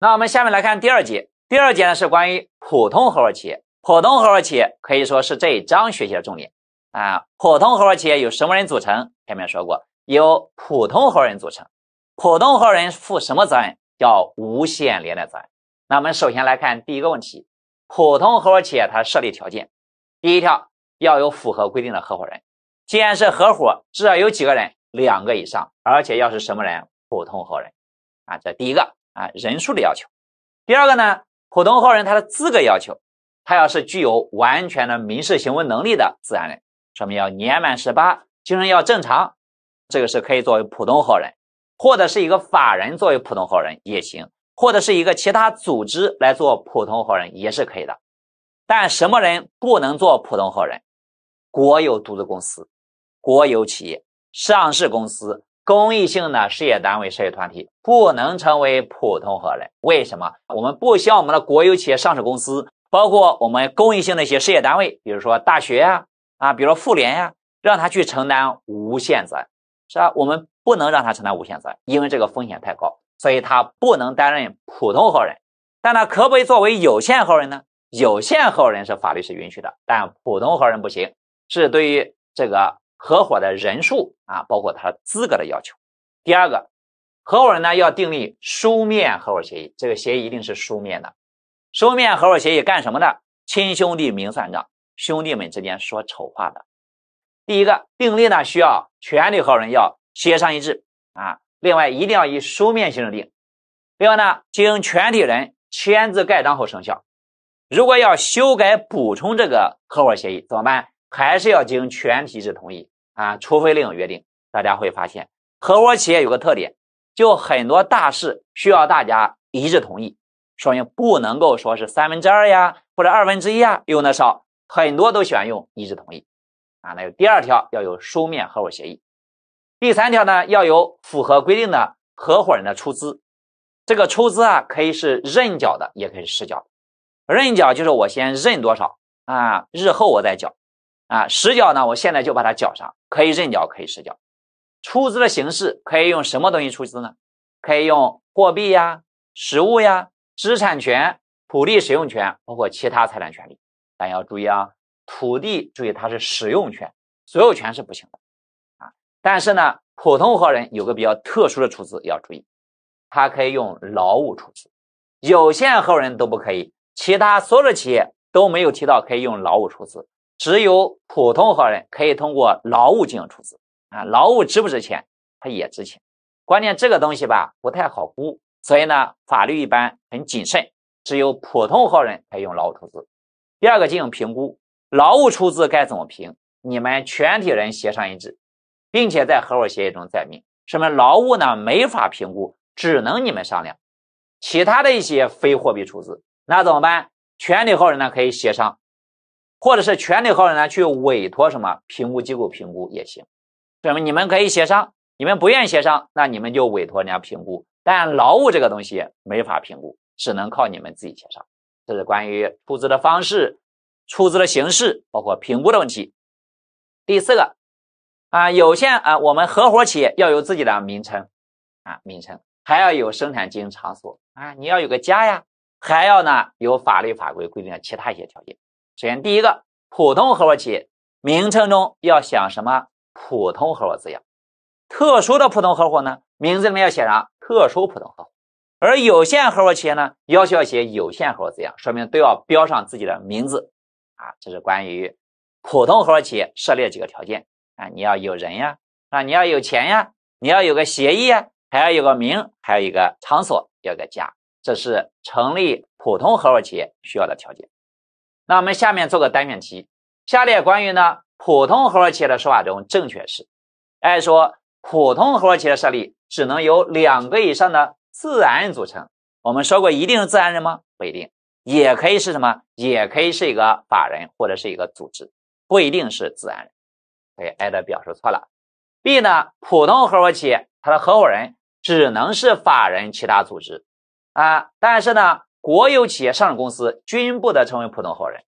那我们下面来看第二节，第二节呢是关于普通合伙企业。普通合伙企业可以说是这一章学习的重点啊。普通合伙企业由什么人组成？前面说过，由普通合伙人组成。普通合伙人负什么责任？叫无限连带责任。那我们首先来看第一个问题：普通合伙企业它设立条件。第一条要有符合规定的合伙人。既然是合伙，至少有几个人？两个以上，而且要是什么人？普通合伙人啊，这第一个。啊，人数的要求。第二个呢，普通合伙人他的资格要求，他要是具有完全的民事行为能力的自然人，说明要年满十八，精神要正常，这个是可以作为普通合伙人，或者是一个法人作为普通合伙人也行，或者是一个其他组织来做普通合伙人也是可以的。但什么人不能做普通合伙人？国有独资公司、国有企业、上市公司。公益性的事业单位、事业团体不能成为普通合伙人，为什么？我们不望我们的国有企业、上市公司，包括我们公益性的一些事业单位，比如说大学呀、啊，比如说妇联呀，让他去承担无限责任，是吧？我们不能让他承担无限责任，因为这个风险太高，所以他不能担任普通合伙人。但他可不可以作为有限合伙人呢？有限合伙人是法律是允许的，但普通合伙人不行，是对于这个。合伙的人数啊，包括他的资格的要求。第二个，合伙人呢要订立书面合伙协议，这个协议一定是书面的。书面合伙协议干什么的？亲兄弟明算账，兄弟们之间说丑话的。第一个订立呢，需要全体合伙人要协商一致啊，另外一定要以书面形式订，另外呢，经全体人签字盖章后生效。如果要修改补充这个合伙协议怎么办？还是要经全体制同意啊，除非另有约定。大家会发现，合伙企业有个特点，就很多大事需要大家一致同意，说明不能够说是三分之二呀，或者二分之一啊，用的少，很多都喜欢用一致同意啊。那有第二条要有书面合伙协议，第三条呢要有符合规定的合伙人的出资，这个出资啊可以是认缴的，也可以是实缴。认缴就是我先认多少啊，日后我再缴。啊，实缴呢？我现在就把它缴上，可以认缴，可以实缴。出资的形式可以用什么东西出资呢？可以用货币呀、实物呀、知识产权、土地使用权，包括其他财产权利。但要注意啊，土地注意它是使用权，所有权是不行的啊。但是呢，普通合伙人有个比较特殊的出资要注意，他可以用劳务出资。有限合伙人都不可以，其他所有的企业都没有提到可以用劳务出资。只有普通合伙人可以通过劳务进行出资啊，劳务值不值钱？它也值钱，关键这个东西吧不太好估，所以呢，法律一般很谨慎，只有普通合伙人可以用劳务出资。第二个进行评估，劳务出资该怎么评？你们全体人协商一致，并且在合伙协议中载明，什么劳务呢？没法评估，只能你们商量。其他的一些非货币出资，那怎么办？全体合伙人呢可以协商。或者是全体合伙人去委托什么评估机构评估也行，什么你们可以协商，你们不愿意协商，那你们就委托人家评估。但劳务这个东西没法评估，只能靠你们自己协商。这是关于出资的方式、出资的形式，包括评估的问题。第四个，啊，有限啊，我们合伙企业要有自己的名称，啊，名称还要有生产经营场所啊，你要有个家呀，还要呢有法律法规规定的其他一些条件。首先，第一个普通合伙企业名称中要想什么？普通合伙字样。特殊的普通合伙呢，名字里面要写啥？特殊普通合伙。而有限合伙企业呢，要求要写有限合伙字样，说明都要标上自己的名字啊。这是关于普通合伙企业设立几个条件啊，你要有人呀，啊，你要有钱呀，你要有个协议呀，还要有个名，还有一个场所，有个家。这是成立普通合伙企业需要的条件。那我们下面做个单选题，下列关于呢普通合伙企业的说法中正确是，A 说普通合伙企业的设立只能由两个以上的自然人组成，我们说过一定是自然人吗？不一定，也可以是什么？也可以是一个法人或者是一个组织，不一定是自然人。所艾 A 的表述错了。B 呢，普通合伙企业它的合伙人只能是法人其他组织啊，但是呢。国有企业上市公司均不得成为普通合伙人，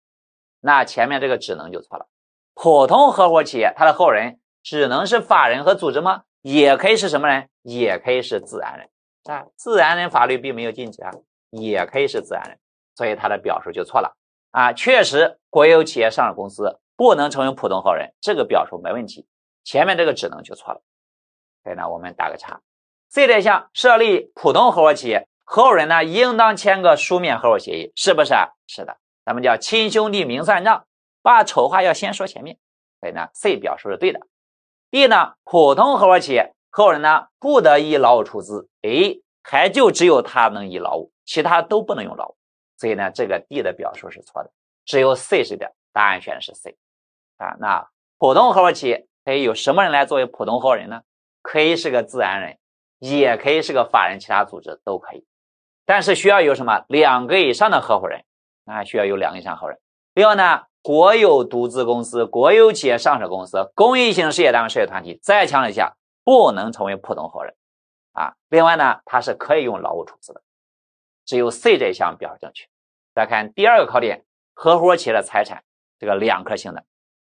那前面这个只能就错了。普通合伙企业它的合伙人只能是法人和组织吗？也可以是什么人？也可以是自然人啊！自然人法律并没有禁止啊，也可以是自然人，所以它的表述就错了啊！确实，国有企业上市公司不能成为普通合伙人，这个表述没问题，前面这个只能就错了。所以呢，我们打个叉。C 选项设立普通合伙企业。合伙人呢，应当签个书面合伙协议，是不是？是的，咱们叫亲兄弟明算账，把丑话要先说前面。所以呢，C 表述是对的。D 呢，普通合伙企业合伙人呢不得以劳务出资，哎，还就只有他能以劳务，其他都不能用劳务。所以呢，这个 D 的表述是错的，只有 C 是的，答案选的是 C 啊。那普通合伙企业可以有什么人来作为普通合伙人呢？可以是个自然人，也可以是个法人，其他组织都可以。但是需要有什么两个以上的合伙人啊？需要有两个以上合伙人。另外呢，国有独资公司、国有企业、上市公司、公益性事业单位、事业团体，再强一下，不能成为普通合伙人啊。另外呢，它是可以用劳务出资的。只有 C 这一项表述正确。再看第二个考点：合伙企业的财产，这个两科性的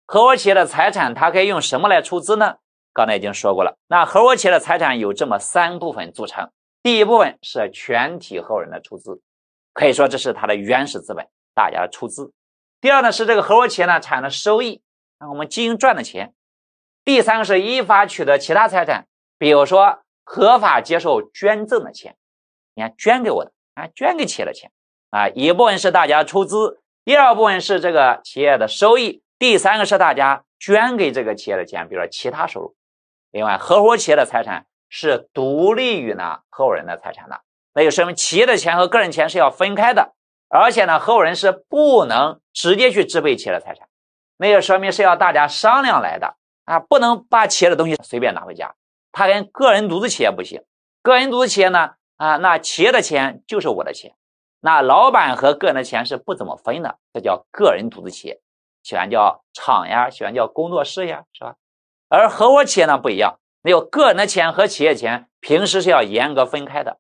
合伙企业的财产，它可以用什么来出资呢？刚才已经说过了。那合伙企业的财产有这么三部分组成。第一部分是全体合伙人的出资，可以说这是他的原始资本，大家的出资。第二呢是这个合伙企业呢产生的收益，那我们经营赚的钱。第三个是依法取得其他财产，比如说合法接受捐赠的钱，你看捐给我的啊，捐给企业的钱啊。一部分是大家出资，第二部分是这个企业的收益，第三个是大家捐给这个企业的钱，比如说其他收入。另外，合伙企业的财产。是独立于呢合伙人的财产的，那就说明企业的钱和个人钱是要分开的，而且呢，合伙人是不能直接去支配企业的财产，那就说明是要大家商量来的啊，不能把企业的东西随便拿回家。他跟个人独资企业不行，个人独资企业呢，啊，那企业的钱就是我的钱，那老板和个人的钱是不怎么分的，这叫个人独资企业，喜欢叫厂呀，喜欢叫工作室呀，是吧？而合伙企业呢不一样。那有个人的钱和企业钱，平时是要严格分开的，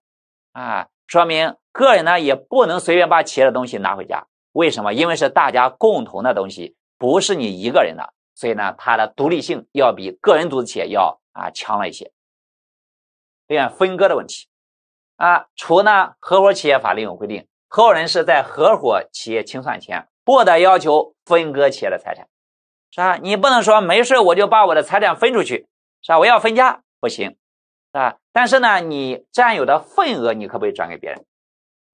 啊，说明个人呢也不能随便把企业的东西拿回家。为什么？因为是大家共同的东西，不是你一个人的，所以呢，它的独立性要比个人独资企业要啊强了一些。另外，分割的问题，啊，除呢合伙企业法另有规定，合伙人是在合伙企业清算前不得要求分割企业的财产，是吧？你不能说没事我就把我的财产分出去。是吧？我要分家不行，啊，但是呢，你占有的份额，你可不可以转给别人？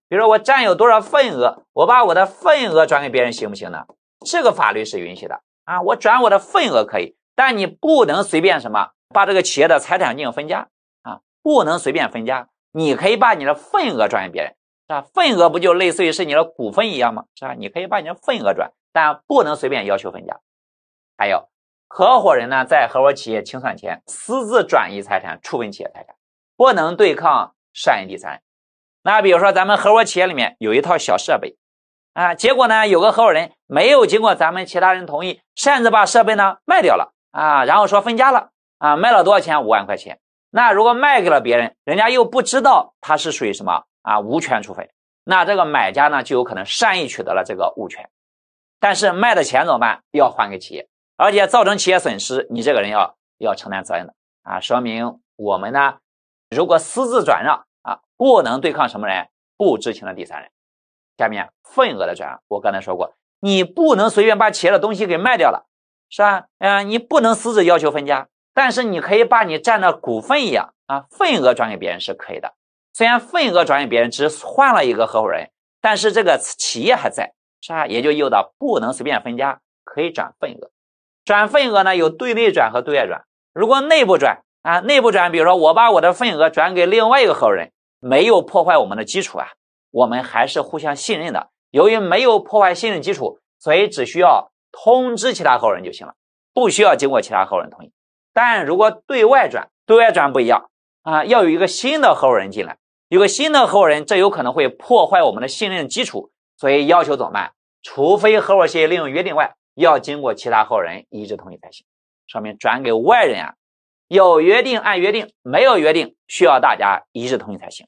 比如说，我占有多少份额，我把我的份额转给别人行不行呢？这个法律是允许的啊！我转我的份额可以，但你不能随便什么把这个企业的财产进行分家啊，不能随便分家。你可以把你的份额转给别人，是吧？份额不就类似于是你的股份一样吗？是吧？你可以把你的份额转，但不能随便要求分家。还有。合伙人呢，在合伙企业清算前私自转移财产处分企业财产，不能对抗善意第三人。那比如说，咱们合伙企业里面有一套小设备，啊，结果呢，有个合伙人没有经过咱们其他人同意，擅自把设备呢卖掉了啊，然后说分家了啊，卖了多少钱？五万块钱。那如果卖给了别人，人家又不知道他是属于什么啊无权处分，那这个买家呢就有可能善意取得了这个物权，但是卖的钱怎么办？要还给企业。而且造成企业损失，你这个人要要承担责任的啊！说明我们呢，如果私自转让啊，不能对抗什么人？不知情的第三人。下面份额的转让，我刚才说过，你不能随便把企业的东西给卖掉了，是吧？嗯，你不能私自要求分家，但是你可以把你占的股份一样啊份额转给别人是可以的。虽然份额转给别人，只换了一个合伙人，但是这个企业还在，是吧？也就意味着不能随便分家，可以转份额。转份额呢，有对内转和对外转。如果内部转啊，内部转，比如说我把我的份额转给另外一个合伙人，没有破坏我们的基础啊，我们还是互相信任的。由于没有破坏信任基础，所以只需要通知其他合伙人就行了，不需要经过其他合伙人同意。但如果对外转，对外转不一样啊，要有一个新的合伙人进来，有个新的合伙人，这有可能会破坏我们的信任基础，所以要求怎么办？除非合伙协议另有约定外。要经过其他合伙人一致同意才行，说明转给外人啊，有约定按约定，没有约定需要大家一致同意才行。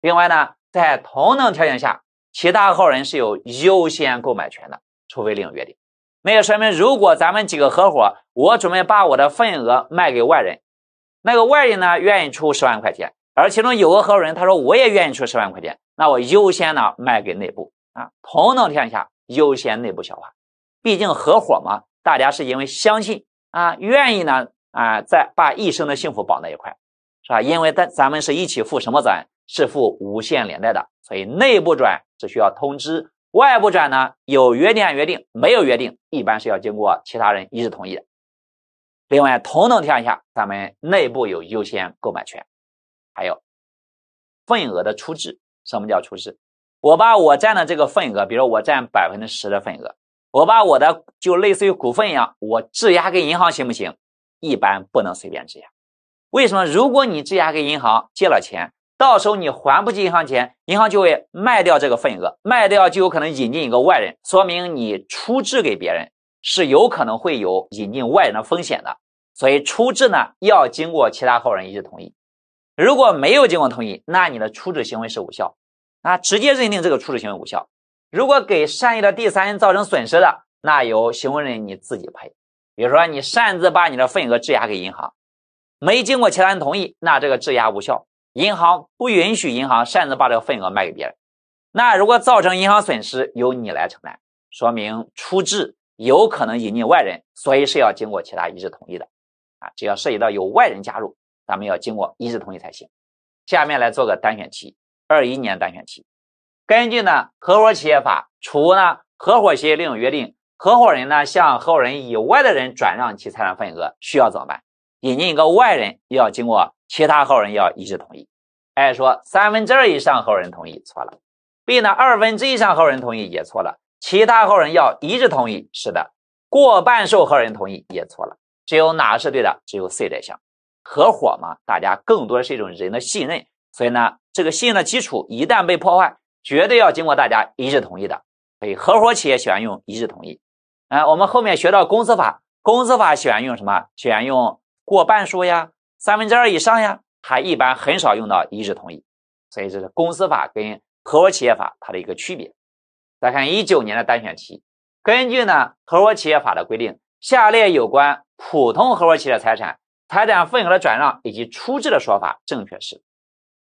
另外呢，在同等条件下，其他合伙人是有优先购买权的，除非另有约定。那也说明，如果咱们几个合伙，我准备把我的份额卖给外人，那个外人呢愿意出十万块钱，而其中有个合伙人他说我也愿意出十万块钱，那我优先呢卖给内部啊，同等条件下优先内部消化。毕竟合伙嘛，大家是因为相信啊，愿意呢啊，再把一生的幸福绑在一块，是吧？因为咱咱们是一起负什么责任？是负无限连带的，所以内部转只需要通知，外部转呢有约定按约定，没有约定一般是要经过其他人一致同意的。另外同等条件下，咱们内部有优先购买权，还有份额的出质。什么叫出质？我把我占的这个份额，比如说我占百分之十的份额。我把我的就类似于股份一样，我质押给银行行不行？一般不能随便质押。为什么？如果你质押给银行借了钱，到时候你还不起银行钱，银行就会卖掉这个份额，卖掉就有可能引进一个外人，说明你出质给别人是有可能会有引进外人的风险的。所以出质呢要经过其他合伙人一致同意，如果没有经过同意，那你的出质行为是无效，啊，直接认定这个出质行为无效。如果给善意的第三人造成损失的，那由行为人你自己赔。比如说，你擅自把你的份额质押给银行，没经过其他人同意，那这个质押无效，银行不允许银行擅自把这个份额卖给别人。那如果造成银行损失，由你来承担。说明出质有可能引进外人，所以是要经过其他一致同意的。啊，只要涉及到有外人加入，咱们要经过一致同意才行。下面来做个单选题，二一年单选题。根据呢合伙企业法，除呢合伙协议另有约定，合伙人呢向合伙人以外的人转让其财产份额，需要怎么办？引进一个外人，要经过其他合伙人要一致同意。哎，说三分之二以上合伙人同意，错了。B 呢二分之一以上合伙人同意也错了。其他合伙人要一致同意，是的。过半数合伙人同意也错了。只有哪是对的？只有 C 在项。合伙嘛，大家更多的是一种人的信任，所以呢，这个信任的基础一旦被破坏。绝对要经过大家一致同意的，所以合伙企业喜欢用一致同意。哎，我们后面学到公司法，公司法喜欢用什么？喜欢用过半数呀，三分之二以上呀，它一般很少用到一致同意。所以这是公司法跟合伙企业法它的一个区别。来看一九年的单选题，根据呢合伙企业法的规定，下列有关普通合伙企业财产、财产份额的转让以及出资的说法，正确是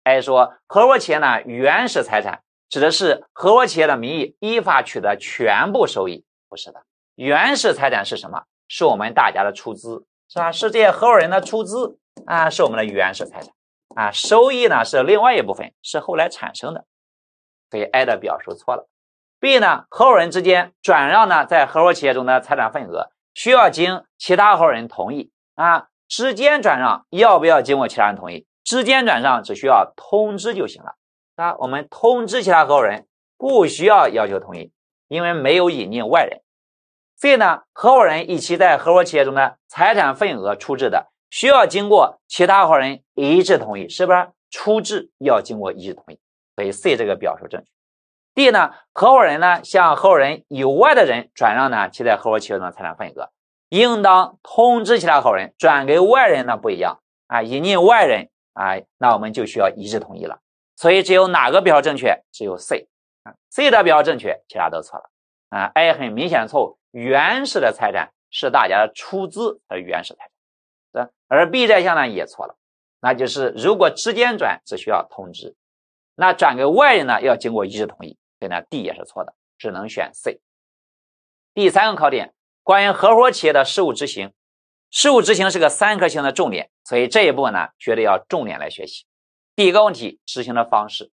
？A 说合伙企业呢原始财产。指的是合伙企业的名义依法取得全部收益，不是的。原始财产是什么？是我们大家的出资，是吧？是这些合伙人的出资啊，是我们的原始财产啊。收益呢是另外一部分，是后来产生的。所以 A 的表述错了。B 呢，合伙人之间转让呢在合伙企业中的财产份额，需要经其他合伙人同意啊。之间转让要不要经过其他人同意？之间转让只需要通知就行了。啊，我们通知其他合伙人不需要要求同意，因为没有引进外人。所以呢，合伙人一起在合伙企业中的财产份额出质的需要经过其他合伙人一致同意，是不是？出质要经过一致同意。所以 C 这个表述正确。D 呢，合伙人呢向合伙人以外的人转让呢其在合伙企业中的财产份额，应当通知其他合伙人。转给外人呢不一样啊，引进外人啊，那我们就需要一致同意了。所以只有哪个比较正确？只有 C 啊，C 的比较正确，其他都错了啊。A 很明显错，误，原始的财产是大家的出资的原始财产，对。而 B 这项呢也错了，那就是如果之间转只需要通知，那转给外人呢要经过一致同意。所以呢 D 也是错的，只能选 C。第三个考点关于合伙企业的事务执行，事务执行是个三颗星的重点，所以这一部分呢绝对要重点来学习。第一个问题，执行的方式。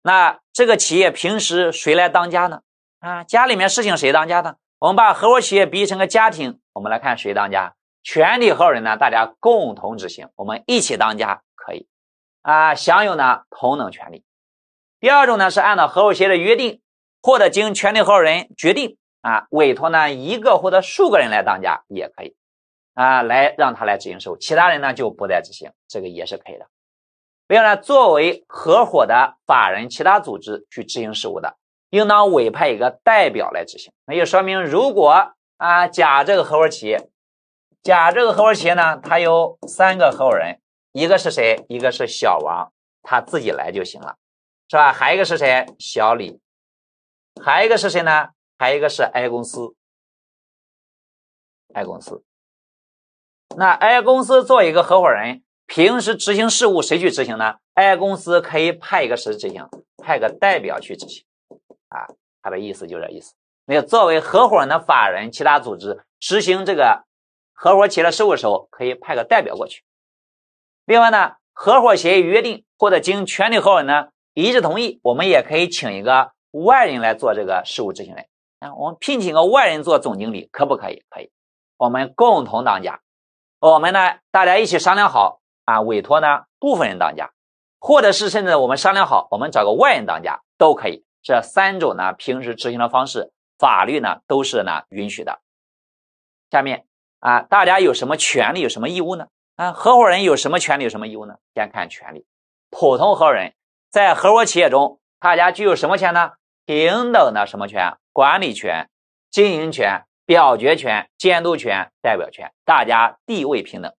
那这个企业平时谁来当家呢？啊，家里面事情谁当家呢？我们把合伙企业比喻成个家庭，我们来看谁当家。全体合伙人呢，大家共同执行，我们一起当家可以。啊，享有呢同等权利。第二种呢，是按照合伙协议的约定，或者经全体合伙人决定，啊，委托呢一个或者数个人来当家也可以。啊，来让他来执行事务，其他人呢就不再执行，这个也是可以的。另外，作为合伙的法人、其他组织去执行事务的，应当委派一个代表来执行。那就说明，如果啊，甲这个合伙企业，甲这个合伙企业呢，它有三个合伙人，一个是谁？一个是小王，他自己来就行了，是吧？还一个是谁？小李，还一个是谁呢？还一个是 A 公司，A 公司。那 A 公司做一个合伙人。平时执行事务，谁去执行呢？A 公司可以派一个谁执行，派个代表去执行，啊，他的意思就这意思。那作为合伙人的法人、其他组织执行这个合伙企业的事务的时候，可以派个代表过去。另外呢，合伙协议约定或者经全体合伙人呢一致同意，我们也可以请一个外人来做这个事务执行人。啊，我们聘请个外人做总经理，可不可以？可以，我们共同当家。我们呢，大家一起商量好。啊，委托呢部分人当家，或者是甚至我们商量好，我们找个外人当家都可以。这三种呢，平时执行的方式，法律呢都是呢允许的。下面啊，大家有什么权利，有什么义务呢？啊，合伙人有什么权利，有什么义务呢？先看权利。普通合伙人在合伙企业中，大家具有什么权呢？平等的什么权？管理权、经营权、表决权、监督权、代表权，大家地位平等。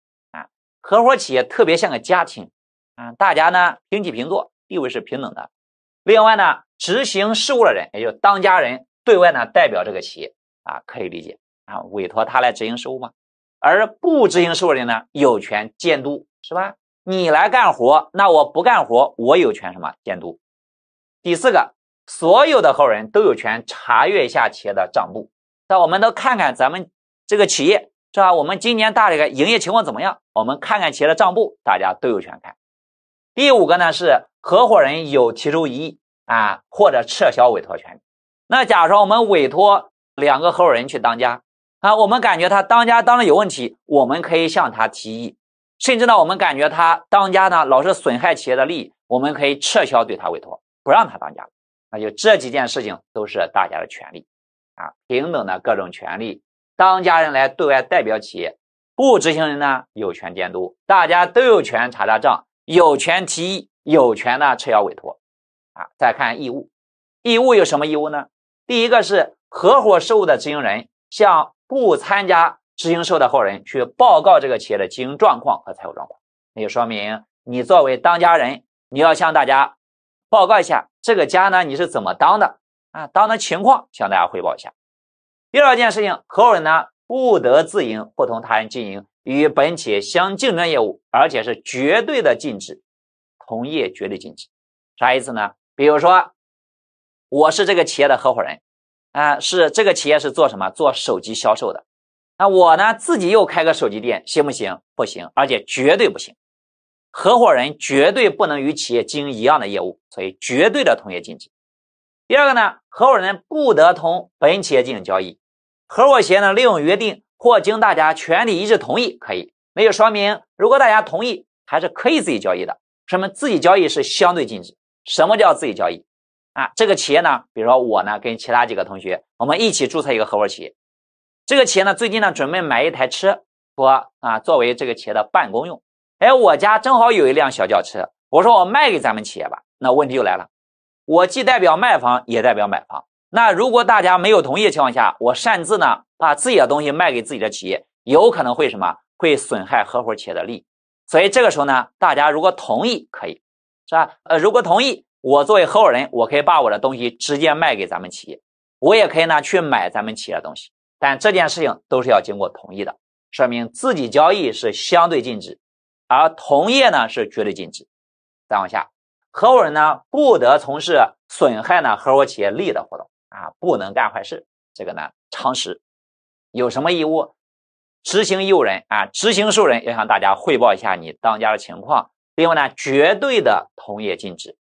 合伙企业特别像个家庭，啊，大家呢平起平坐，地位是平等的。另外呢，执行事务的人，也就当家人，对外呢代表这个企业，啊，可以理解，啊，委托他来执行事务嘛。而不执行事务人呢，有权监督，是吧？你来干活，那我不干活，我有权什么监督？第四个，所有的合伙人都有权查阅一下企业的账簿。那我们都看看咱们这个企业。是吧？我们今年大的营业情况怎么样？我们看看企业的账簿，大家都有权看。第五个呢是合伙人有提出异议啊，或者撤销委托权。那假如说我们委托两个合伙人去当家啊，我们感觉他当家当然有问题，我们可以向他提议。甚至呢，我们感觉他当家呢老是损害企业的利益，我们可以撤销对他委托，不让他当家那就这几件事情都是大家的权利啊，平等的各种权利。当家人来对外代表企业，不执行人呢有权监督，大家都有权查查账，有权提议，有权呢撤销委托。啊，再看义务，义务有什么义务呢？第一个是合伙事务的执行人向不参加执行受的后人去报告这个企业的经营状况和财务状况，那就说明你作为当家人，你要向大家报告一下这个家呢你是怎么当的啊，当的情况向大家汇报一下。第二件事情，合伙人呢不得自营或同他人经营与本企业相竞争业务，而且是绝对的禁止，同业绝对禁止。啥意思呢？比如说，我是这个企业的合伙人，啊，是这个企业是做什么？做手机销售的。那我呢自己又开个手机店，行不行？不行，而且绝对不行。合伙人绝对不能与企业经营一样的业务，所以绝对的同业禁止。第二个呢，合伙人不得同本企业进行交易，合伙企业呢利用约定或经大家全体一致同意可以，那就说明如果大家同意还是可以自己交易的，说明自己交易是相对禁止。什么叫自己交易？啊，这个企业呢，比如说我呢跟其他几个同学我们一起注册一个合伙企业，这个企业呢最近呢准备买一台车，说啊作为这个企业的办公用，哎我家正好有一辆小轿车，我说我卖给咱们企业吧，那问题就来了。我既代表卖方，也代表买方。那如果大家没有同意的情况下，我擅自呢把自己的东西卖给自己的企业，有可能会什么？会损害合伙企业的利益。所以这个时候呢，大家如果同意，可以，是吧？呃，如果同意，我作为合伙人，我可以把我的东西直接卖给咱们企业，我也可以呢去买咱们企业的东西。但这件事情都是要经过同意的，说明自己交易是相对禁止，而同业呢是绝对禁止。再往下。合伙人呢，不得从事损害呢合伙企业利益的活动啊，不能干坏事。这个呢，常识。有什么义务？执行义务人啊，执行受人要向大家汇报一下你当家的情况。另外呢，绝对的同业禁止，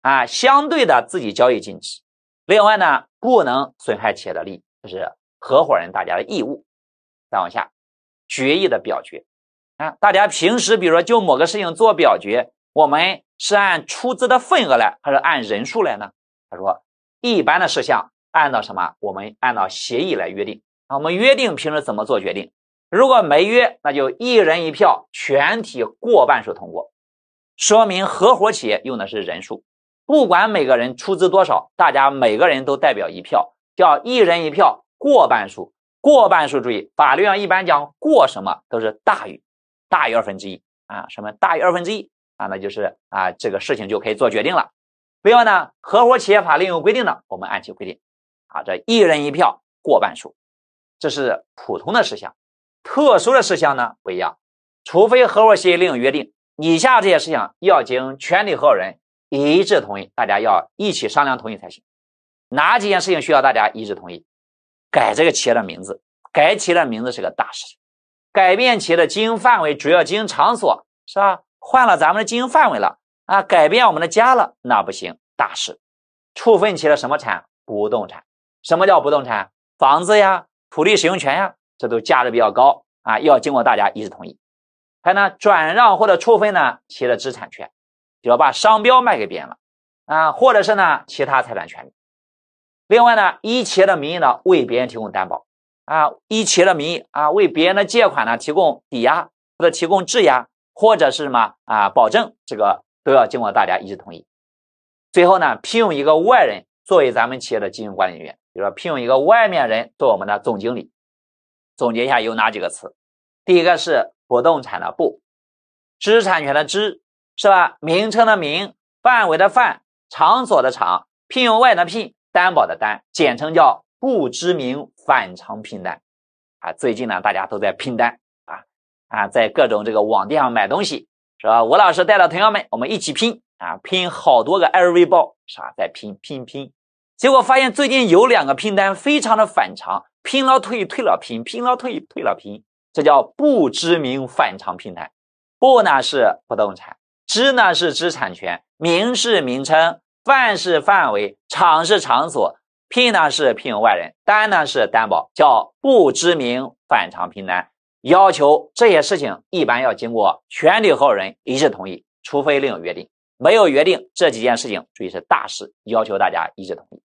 啊，相对的自己交易禁止。另外呢，不能损害企业的利益，这是合伙人大家的义务。再往下，决议的表决啊，大家平时比如说就某个事情做表决，我们。是按出资的份额来，还是按人数来呢？他说，一般的事项按照什么？我们按照协议来约定。那我们约定平时怎么做决定？如果没约，那就一人一票，全体过半数通过。说明合伙企业用的是人数，不管每个人出资多少，大家每个人都代表一票，叫一人一票，过半数。过半数，注意，法律上一般讲过什么都是大于，大于二分之一啊，什么大于二分之一。啊，那就是啊，这个事情就可以做决定了。另外呢，合伙企业法另有规定的，我们按其规定。啊，这一人一票过半数，这是普通的事项。特殊的事项呢不一样，除非合伙协议另有约定，以下这些事项要经全体合伙人一致同意，大家要一起商量同意才行。哪几件事情需要大家一致同意？改这个企业的名字，改企业的名字是个大事情。改变企业的经营范围、主要经营场所，是吧？换了咱们的经营范围了啊，改变我们的家了，那不行，大事。处分起了什么产？不动产。什么叫不动产？房子呀，土地使用权呀，这都价值比较高啊，要经过大家一致同意。还有呢，转让或者处分呢企业的知产权，比如把商标卖给别人了啊，或者是呢其他财产权。另外呢，以企业的名义呢为别人提供担保啊，以企业的名义啊为别人的借款呢提供抵押或者提供质押。或者是什么啊？保证这个都要经过大家一致同意。最后呢，聘用一个外人作为咱们企业的金融管理人员，比如说聘用一个外面人做我们的总经理。总结一下，有哪几个词？第一个是不动产的不，知识产权的知，是吧？名称的名，范围的范，场所的场，聘用外的聘，担保的担，简称叫不知名反常拼单。啊，最近呢，大家都在拼单。啊，在各种这个网店上买东西，是吧？吴老师带着同学们，我们一起拼啊，拼好多个 LV 包，是吧？再拼拼拼，结果发现最近有两个拼单非常的反常，拼了退，退了拼，拼了退，退了拼，这叫不知名反常拼单。不呢是不动产，知呢是知识产权，名是名称，范是范围，场是场所，拼呢是聘用外人，单呢是担保，叫不知名反常拼单。要求这些事情一般要经过全体合伙人一致同意，除非另有约定。没有约定，这几件事情注意是大事，要求大家一致同意。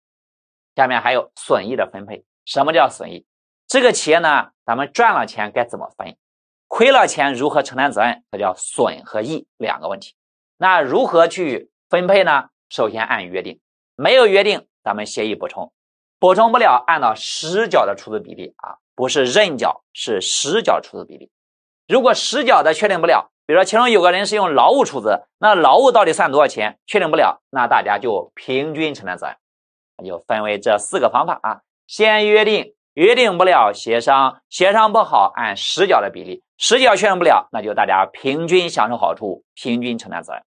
下面还有损益的分配，什么叫损益？这个企业呢，咱们赚了钱该怎么分？亏了钱如何承担责任？这叫损和益两个问题。那如何去分配呢？首先按约定，没有约定，咱们协议补充，补充不了，按照实缴的出资比例啊。不是认缴，是实缴出资比例。如果实缴的确定不了，比如说其中有个人是用劳务出资，那劳务到底算多少钱确定不了，那大家就平均承担责任。就分为这四个方法啊，先约定，约定不了，协商，协商不好，按实缴的比例，实缴确认不了，那就大家平均享受好处，平均承担责任。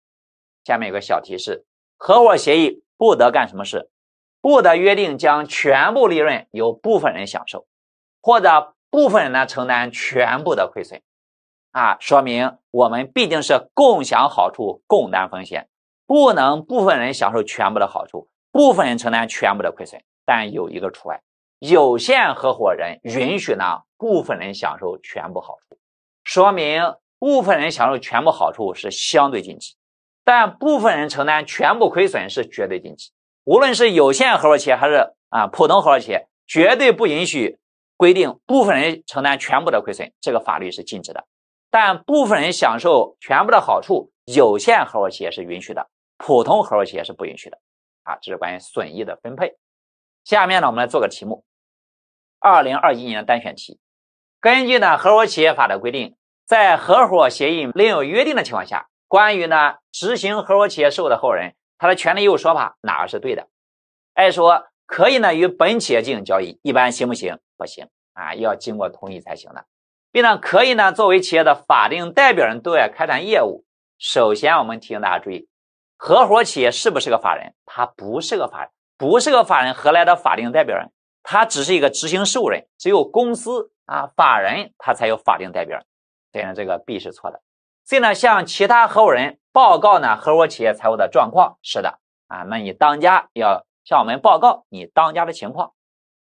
下面有个小提示：合伙协议不得干什么事？不得约定将全部利润由部分人享受。或者部分人呢承担全部的亏损，啊，说明我们毕竟是共享好处共担风险，不能部分人享受全部的好处，部分人承担全部的亏损。但有一个除外，有限合伙人允许呢部分人享受全部好处，说明部分人享受全部好处是相对禁止，但部分人承担全部亏损是绝对禁止。无论是有限合伙企业还是啊普通合伙企业，绝对不允许。规定部分人承担全部的亏损，这个法律是禁止的；但部分人享受全部的好处，有限合伙企业是允许的，普通合伙企业是不允许的。啊，这是关于损益的分配。下面呢，我们来做个题目：二零二一年的单选题。根据呢《合伙企业法》的规定，在合伙协议另有约定的情况下，关于呢执行合伙企业事务的合伙人，他的权利义务说法哪个是对的？a 说。可以呢，与本企业进行交易，一般行不行？不行啊，要经过同意才行的。B 呢，可以呢，作为企业的法定代表人对外开展业务。首先，我们提醒大家注意，合伙企业是不是个法人？他不是个法，不是个法人，何来的法定代表人？他只是一个执行受人。只有公司啊，法人，他才有法定代表。所以呢，这个 B 是错的。C 呢，向其他合伙人报告呢，合伙企业财务的状况是的啊。那你当家要。向我们报告你当家的情况。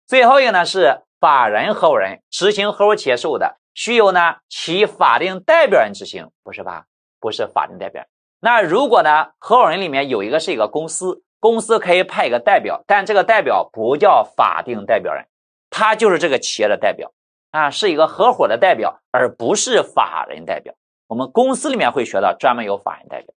最后一个呢是法人合伙人执行合伙企业事务的，需由呢其法定代表人执行，不是吧？不是法定代表。那如果呢合伙人里面有一个是一个公司，公司可以派一个代表，但这个代表不叫法定代表人，他就是这个企业的代表啊，是一个合伙的代表，而不是法人代表。我们公司里面会学到专门有法人代表，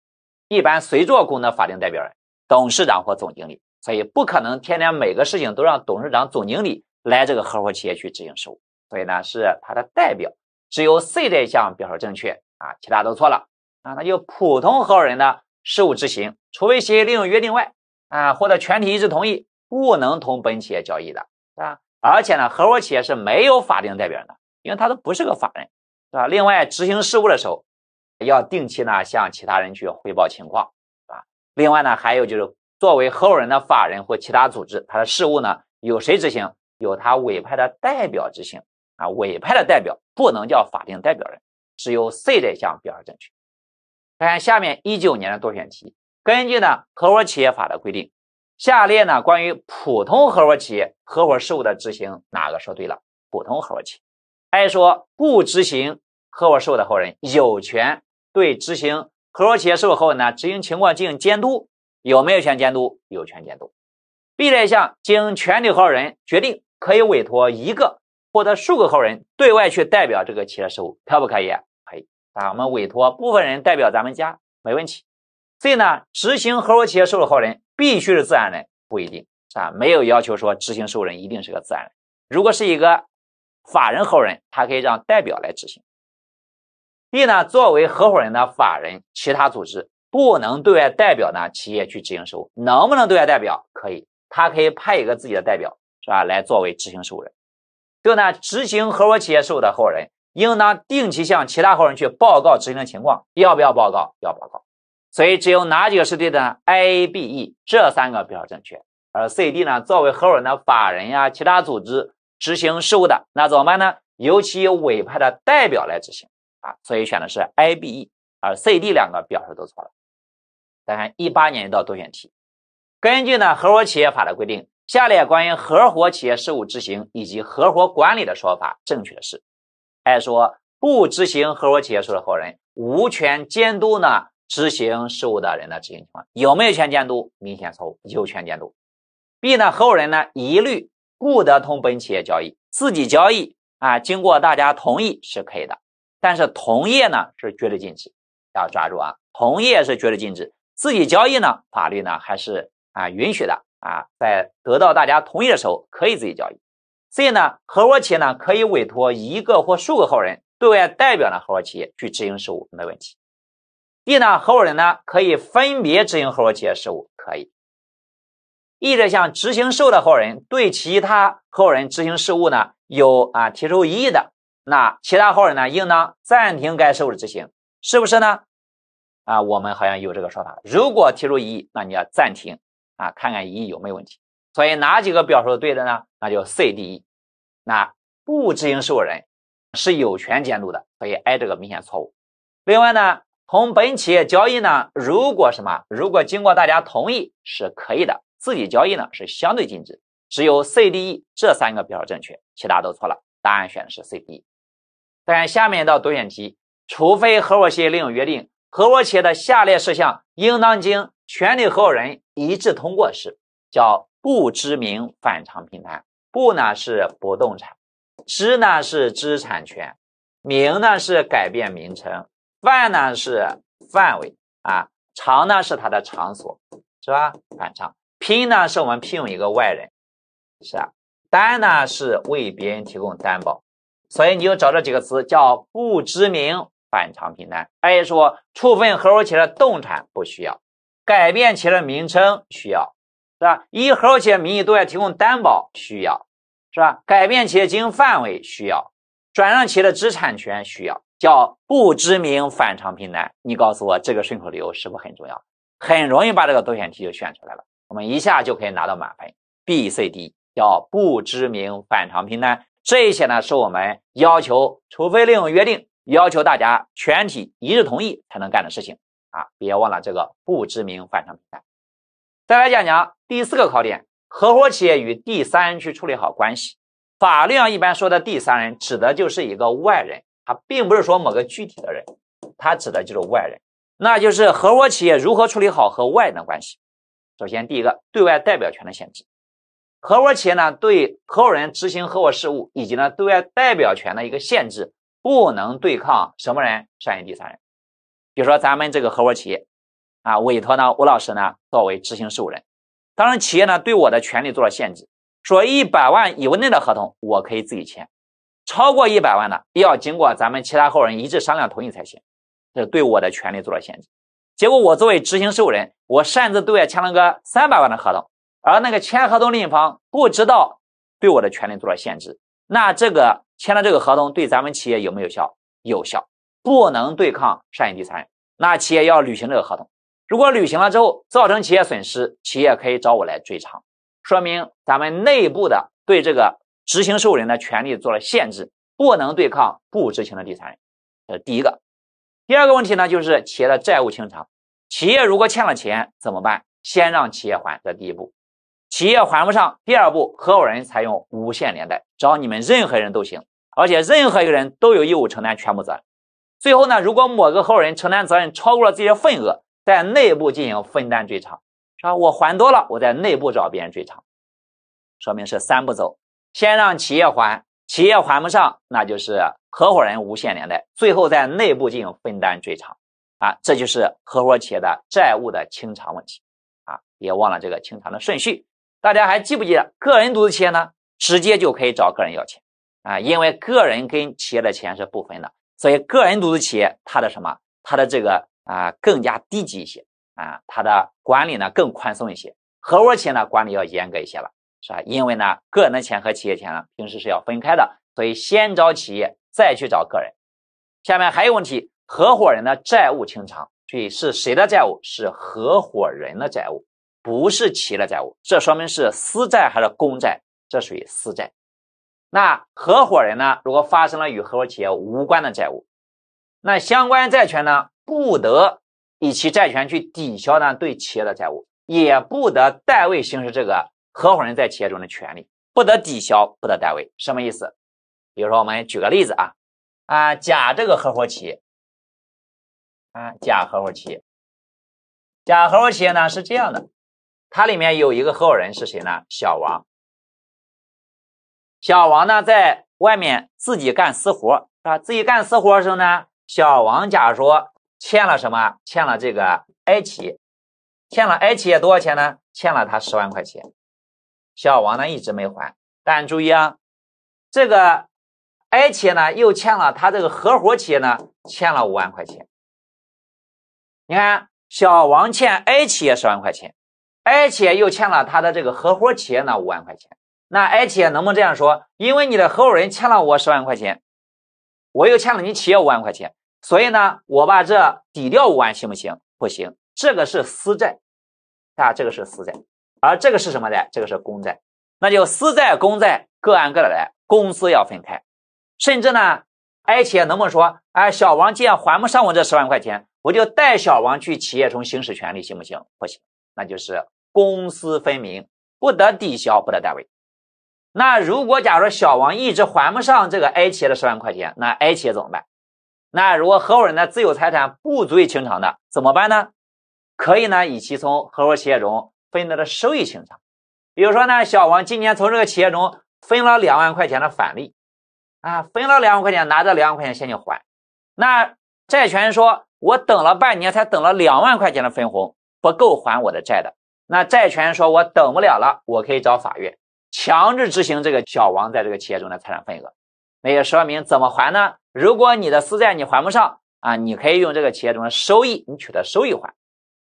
一般谁做公的法定代表人？董事长或总经理。所以不可能天天每个事情都让董事长、总经理来这个合伙企业去执行事务。所以呢，是他的代表。只有 C 这一项表述正确啊，其他都错了啊。那就普通合伙人的事务执行，除非协议另有约定外啊，获得全体一致同意，不能同本企业交易的，是吧？而且呢，合伙企业是没有法定代表人的，因为他都不是个法人，是吧？另外，执行事务的时候，要定期呢向其他人去汇报情况啊。另外呢，还有就是。作为合伙人的法人或其他组织，他的事务呢，由谁执行？由他委派的代表执行啊。委派的代表不能叫法定代表人，只有 C 这项表示正确。看下面一九年的多选题，根据呢《合伙企业法》的规定，下列呢关于普通合伙企业合伙事务的执行，哪个说对了？普通合伙企业，A 说不执行合伙事务的合伙人，有权对执行合伙企业事务合伙人执行情况进行监督。有没有权监督？有权监督。B 选项，经全体合伙人决定，可以委托一个或者数个合伙人对外去代表这个企业事务，可不可以？可以啊，我们委托部分人代表咱们家，没问题。C 呢，执行合伙企业事务合伙人必须是自然人，不一定啊，没有要求说执行受人一定是个自然人。如果是一个法人合伙人，他可以让代表来执行。D 呢，作为合伙人的法人其他组织。不能对外代表呢，企业去执行事务，能不能对外代表？可以，他可以派一个自己的代表，是吧，来作为执行事务人。对呢，执行合伙企业事务的合伙人，应当定期向其他合伙人去报告执行的情况。要不要报告？要报告。所以只有哪几个是对的？A 呢、B、E 这三个比较正确。而 C、D 呢，作为合伙人的法人呀、其他组织执行事务的，那怎么办呢？由其委派的代表来执行啊。所以选的是 A、B、E。而 C、D 两个表示都错了。再看一八年一道多选题，根据呢合伙企业法的规定，下列关于合伙企业事务执行以及合伙管理的说法正确的是？A 说不执行合伙企业事务的人无权监督呢执行事务的人的执行情况，有没有权监督？明显错误，有权监督。B 呢，合伙人呢一律不得同本企业交易，自己交易啊，经过大家同意是可以的，但是同业呢是绝对禁止。要抓住啊！同业是绝对禁止，自己交易呢？法律呢还是啊允许的啊？在得到大家同意的时候，可以自己交易。C 呢，合伙企业呢可以委托一个或数个合伙人对外代表呢合伙企业去执行事务，没问题。D 呢，合伙人呢可以分别执行合伙企业事务，可以。E 呢，向执行事务的合伙人对其他合伙人执行事务呢有啊提出异议的，那其他合伙人呢应当暂停该事务的执行。是不是呢？啊，我们好像有这个说法。如果提出异议，那你要暂停啊，看看异议有没有问题。所以哪几个表述是对的呢？那就 C、D、E。那不执行事务人是有权监督的，所以 A 这个明显错误。另外呢，同本企业交易呢，如果什么，如果经过大家同意是可以的，自己交易呢是相对禁止。只有 C、D、E 这三个表述正确，其他都错了。答案选的是 C、D。再看下面一道多选题。除非合伙协议另有约定，合伙企业的下列事项应当经全体合伙人一致通过时，叫不知名反常平台。不呢是不动产，知呢是知识产权，名呢是改变名称，范呢是范围啊，常呢是它的场所，是吧？反常拼呢是我们聘用一个外人，是啊，担呢是为别人提供担保，所以你就找这几个词叫不知名。反常平单，A 说处分合伙企业的动产不需要，改变企业的名称需要，是吧？以合伙企业名义对外提供担保需要，是吧？改变企业经营范围需要，转让企业的知识产权需要，叫不知名反常平台。你告诉我这个顺口溜是不是很重要？很容易把这个多选题就选出来了，我们一下就可以拿到满分。B、C、D 叫不知名反常平台，这些呢是我们要求，除非另有约定。要求大家全体一致同意才能干的事情啊！别忘了这个不知名反项怎么再来讲讲第四个考点：合伙企业与第三人去处理好关系。法律上一般说的第三人指的就是一个外人，他并不是说某个具体的人，他指的就是外人。那就是合伙企业如何处理好和外人的关系？首先，第一个对外代表权的限制。合伙企业呢，对合伙人执行合伙事务以及呢对外代表权的一个限制。不能对抗什么人善意第三人，比如说咱们这个合伙企业，啊委托呢吴老师呢作为执行受人，当然企业呢对我的权利做了限制，说一百万以内的合同我可以自己签，超过一百万的要经过咱们其他合伙人一致商量同意才行，是对我的权利做了限制。结果我作为执行受人，我擅自对外签了个三百万的合同，而那个签合同另一方不知道对我的权利做了限制，那这个。签了这个合同对咱们企业有没有效？有效，不能对抗善意第三人。那企业要履行这个合同，如果履行了之后造成企业损失，企业可以找我来追偿。说明咱们内部的对这个执行受人的权利做了限制，不能对抗不知情的第三人。这是第一个。第二个问题呢，就是企业的债务清偿。企业如果欠了钱怎么办？先让企业还，这第一步。企业还不上，第二步，合伙人采用无限连带，找你们任何人都行，而且任何一个人都有义务承担全部责任。最后呢，如果某个合伙人承担责任超过了自己的份额，在内部进行分担追偿，是吧？我还多了，我在内部找别人追偿，说明是三步走：先让企业还，企业还不上，那就是合伙人无限连带，最后在内部进行分担追偿。啊，这就是合伙企业的债务的清偿问题。啊，别忘了这个清偿的顺序。大家还记不记得个人独资企业呢？直接就可以找个人要钱啊，因为个人跟企业的钱是不分的，所以个人独资企业它的什么，它的这个啊更加低级一些啊，它的管理呢更宽松一些，合伙企业呢管理要严格一些了，是吧？因为呢个人的钱和企业钱呢平时是要分开的，所以先找企业再去找个人。下面还有问题，合伙人的债务清偿，注意是谁的债务？是合伙人的债务。不是企业的债务，这说明是私债还是公债？这属于私债。那合伙人呢？如果发生了与合伙企业无关的债务，那相关债权呢，不得以其债权去抵消呢对企业的债务，也不得代位行使这个合伙人在企业中的权利，不得抵消，不得代位，什么意思？比如说，我们举个例子啊，啊，甲这个合伙企业，啊，甲合伙企业，甲合伙企业呢是这样的。它里面有一个合伙人是谁呢？小王，小王呢，在外面自己干私活，啊，自己干私活的时候呢，小王假如说欠了什么，欠了这个 A 企业，欠了 A 企业多少钱呢？欠了他十万块钱，小王呢一直没还。但注意啊，这个 A 企业呢，又欠了他这个合伙企业呢，欠了五万块钱。你看，小王欠 A 企业十万块钱。而且又欠了他的这个合伙企业那五万块钱，那而且能不能这样说？因为你的合伙人欠了我十万块钱，我又欠了你企业五万块钱，所以呢，我把这抵掉五万行不行？不行，这个是私债，啊，这个是私债，而这个是什么债？这个是公债，那就私债公债各按各的来，公司要分开。甚至呢，而且能不能说，哎，小王既然还不上我这十万块钱，我就带小王去企业中行使权利行不行？不行，那就是。公私分明，不得抵消，不得代为。那如果假如小王一直还不上这个 A 企业的十万块钱，那 A 企业怎么办？那如果合伙人的自有财产不足以清偿的，怎么办呢？可以呢，以其从合伙企业中分得的收益清偿。比如说呢，小王今年从这个企业中分了两万块钱的返利，啊，分了两万块钱，拿着两万块钱先去还。那债权人说，我等了半年才等了两万块钱的分红，不够还我的债的。那债权人说，我等不了了，我可以找法院强制执行这个小王在这个企业中的财产份额。那也说明怎么还呢？如果你的私债你还不上啊，你可以用这个企业中的收益，你取得收益还。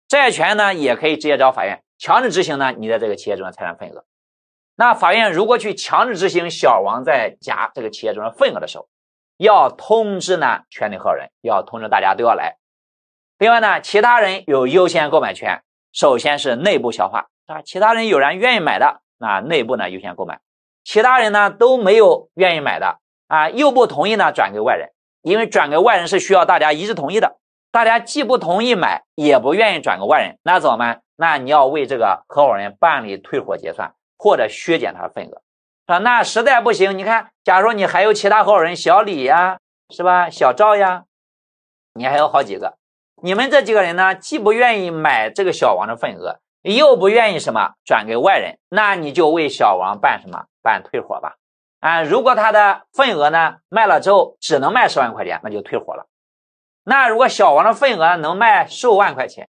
债权呢，也可以直接找法院强制执行呢，你在这个企业中的财产份额。那法院如果去强制执行小王在甲这个企业中的份额的时候，要通知呢全体合伙人，要通知大家都要来。另外呢，其他人有优先购买权。首先是内部消化，啊，其他人有人愿意买的，那内部呢优先购买，其他人呢都没有愿意买的，啊，又不同意呢转给外人，因为转给外人是需要大家一致同意的，大家既不同意买，也不愿意转给外人，那怎么办？那你要为这个合伙人办理退伙结算或者削减他的份额，啊，那实在不行，你看，假如你还有其他合伙人小李呀，是吧？小赵呀，你还有好几个。你们这几个人呢，既不愿意买这个小王的份额，又不愿意什么转给外人，那你就为小王办什么办退伙吧。啊，如果他的份额呢卖了之后只能卖十万块钱，那就退伙了。那如果小王的份额能卖十五万块钱，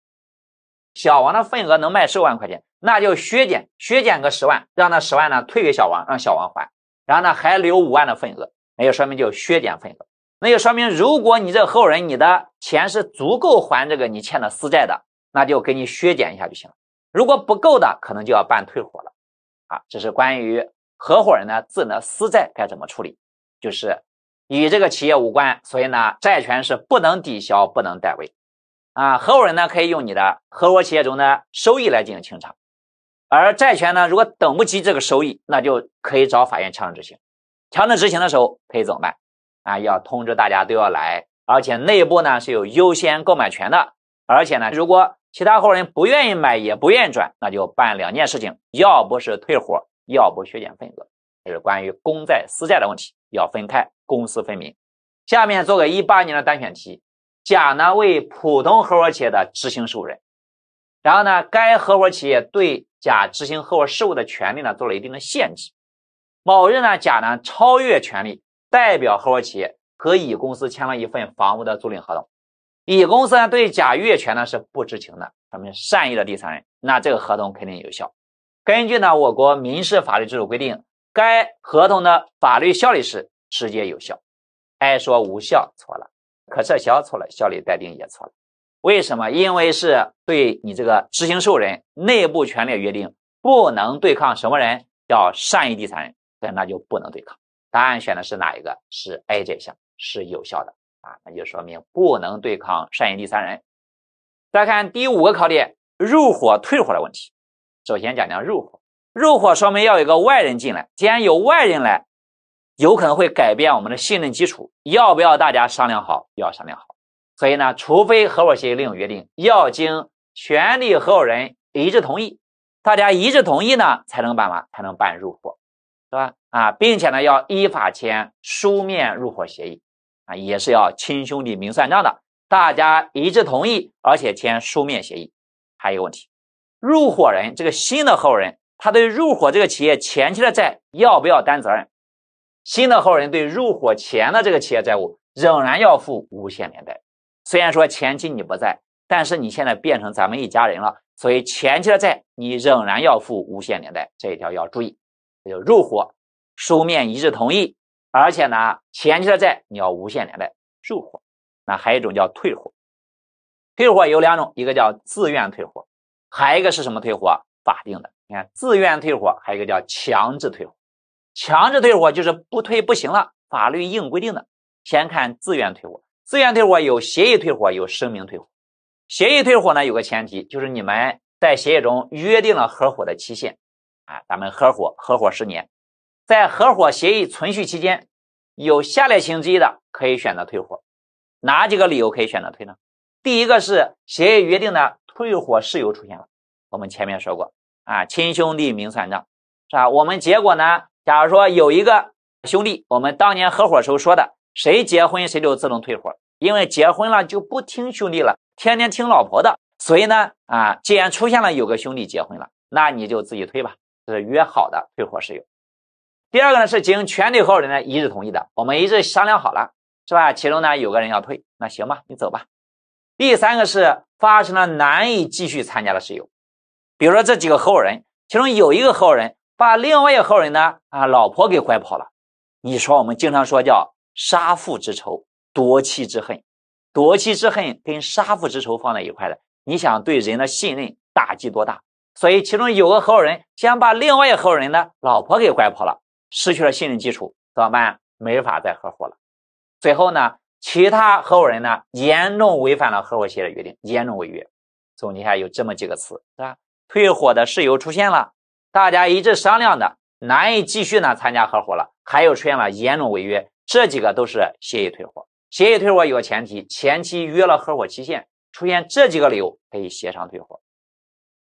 小王的份额能卖十五万块钱，那就削减削减个十万，让那十万呢退给小王，让小王还。然后呢，还留五万的份额，那就说明就削减份额。那就说明，如果你这个合伙人你的钱是足够还这个你欠的私债的，那就给你削减一下就行了。如果不够的，可能就要办退伙了。啊，这是关于合伙人的自身的私债该怎么处理，就是与这个企业无关，所以呢，债权是不能抵消、不能代位。啊，合伙人呢可以用你的合伙企业中的收益来进行清偿，而债权呢，如果等不及这个收益，那就可以找法院强制执行。强制执行的时候可以怎么办？啊，要通知大家都要来，而且内部呢是有优先购买权的，而且呢，如果其他合伙人不愿意买，也不愿意转，那就办两件事情，要不是退伙，要不削减份额。这是关于公债私债的问题，要分开，公私分明。下面做个一八年的单选题：甲呢为普通合伙企业的执行事务人，然后呢，该合伙企业对甲执行合伙事务的权利呢做了一定的限制。某日呢，甲呢超越权利。代表合伙企业和乙公司签了一份房屋的租赁合同，乙公司呢对甲越权呢是不知情的，他们是善意的第三人，那这个合同肯定有效。根据呢我国民事法律制度规定，该合同的法律效力是直接有效。爱说无效错了，可撤销错了，效力待定也错了。为什么？因为是对你这个执行受人内部权利的约定，不能对抗什么人？叫善意第三人，但那就不能对抗。答案选的是哪一个是 A 选项，是有效的啊，那就说明不能对抗善意第三人。再看第五个考点，入伙退伙的问题。首先讲讲入伙，入伙说明要有个外人进来，既然有外人来，有可能会改变我们的信任基础，要不要大家商量好？要商量好。所以呢，除非合伙协议另有约定，要经全体合伙人一致同意，大家一致同意呢，才能办完，才能办入伙，是吧？啊，并且呢，要依法签书面入伙协议，啊，也是要亲兄弟明算账的，大家一致同意，而且签书面协议。还有一个问题，入伙人这个新的合伙人，他对入伙这个企业前期的债要不要担责任？新的合伙人对入伙前的这个企业债务仍然要负无限连带。虽然说前期你不在，但是你现在变成咱们一家人了，所以前期的债你仍然要负无限连带。这一条要注意，就入伙。书面一致同意，而且呢，前期的债你要无限连带入伙。那还有一种叫退伙，退伙有两种，一个叫自愿退伙，还有一个是什么退伙？法定的。你看，自愿退伙，还有一个叫强制退伙。强制退伙就是不退不行了，法律硬规定的。先看自愿退伙，自愿退伙有协议退伙，有声明退伙。协议退伙呢，有个前提就是你们在协议中约定了合伙的期限，啊，咱们合伙合伙十年。在合伙协议存续期间，有下列情形之一的，可以选择退伙。哪几个理由可以选择退呢？第一个是协议约定的退伙事由出现了。我们前面说过啊，亲兄弟明算账，是吧？我们结果呢，假如说有一个兄弟，我们当年合伙时候说的，谁结婚谁就自动退伙，因为结婚了就不听兄弟了，天天听老婆的。所以呢，啊，既然出现了有个兄弟结婚了，那你就自己退吧，这是约好的退伙事由。第二个呢是经全体合伙人一致同意的，我们一致商量好了，是吧？其中呢有个人要退，那行吧，你走吧。第三个是发生了难以继续参加的事由，比如说这几个合伙人，其中有一个合伙人把另外一个合伙人呢啊老婆给拐跑了。你说我们经常说叫杀父之仇，夺妻之恨，夺妻之恨跟杀父之仇放在一块的，你想对人的信任打击多大？所以其中有个合伙人先把另外一个合伙人的老婆给拐跑了。失去了信任基础，怎么办？没法再合伙了。最后呢，其他合伙人呢严重违反了合伙协议的约定，严重违约。总结一下，有这么几个词，是吧？退伙的事由出现了，大家一致商量的，难以继续呢参加合伙了，还有出现了严重违约，这几个都是协议退伙。协议退伙有个前提，前期约了合伙期限，出现这几个理由可以协商退伙。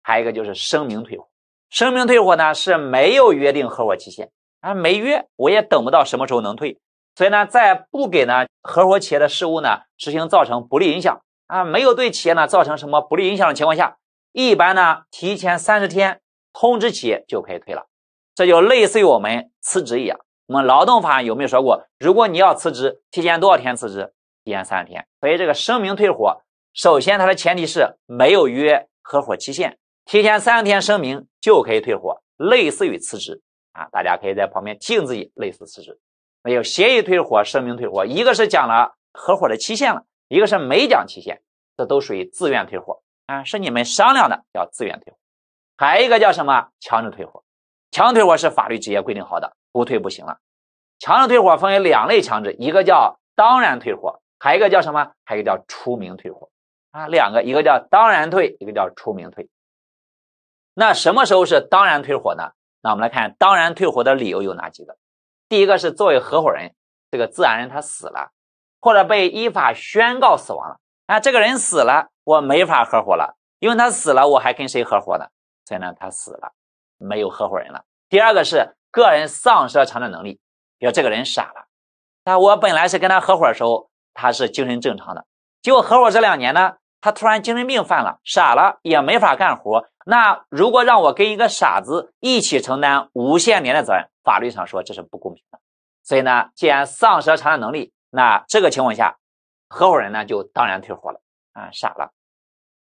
还有一个就是声明退伙，声明退伙呢是没有约定合伙期限。啊，没约，我也等不到什么时候能退，所以呢，在不给呢合伙企业的事务呢执行造成不利影响啊，没有对企业呢造成什么不利影响的情况下，一般呢提前三十天通知企业就可以退了，这就类似于我们辞职一样。我们劳动法有没有说过，如果你要辞职，提前多少天辞职？提前三十天。所以这个声明退伙，首先它的前提是没有约合伙期限，提前三十天声明就可以退伙，类似于辞职。啊，大家可以在旁边提醒自己类似辞职，那有协议退伙、声明退伙，一个是讲了合伙的期限了，一个是没讲期限，这都属于自愿退伙啊，是你们商量的，叫自愿退伙。还一个叫什么？强制退伙，强制退伙是法律直接规定好的，不退不行了。强制退伙分为两类强制，一个叫当然退伙，还一个叫什么？还一个叫出名退伙啊，两个，一个叫当然退，一个叫出名退。那什么时候是当然退伙呢？那我们来看，当然退伙的理由有哪几个？第一个是作为合伙人，这个自然人他死了，或者被依法宣告死亡了。啊，这个人死了，我没法合伙了，因为他死了，我还跟谁合伙呢？所以呢，他死了，没有合伙人了。第二个是个人丧失了偿债能力，比如这个人傻了，那我本来是跟他合伙的时候，他是精神正常的，结果合伙这两年呢，他突然精神病犯了，傻了，也没法干活。那如果让我跟一个傻子一起承担无限连带责任，法律上说这是不公平的。所以呢，既然丧失了偿债能力，那这个情况下，合伙人呢就当然退伙了啊，傻了。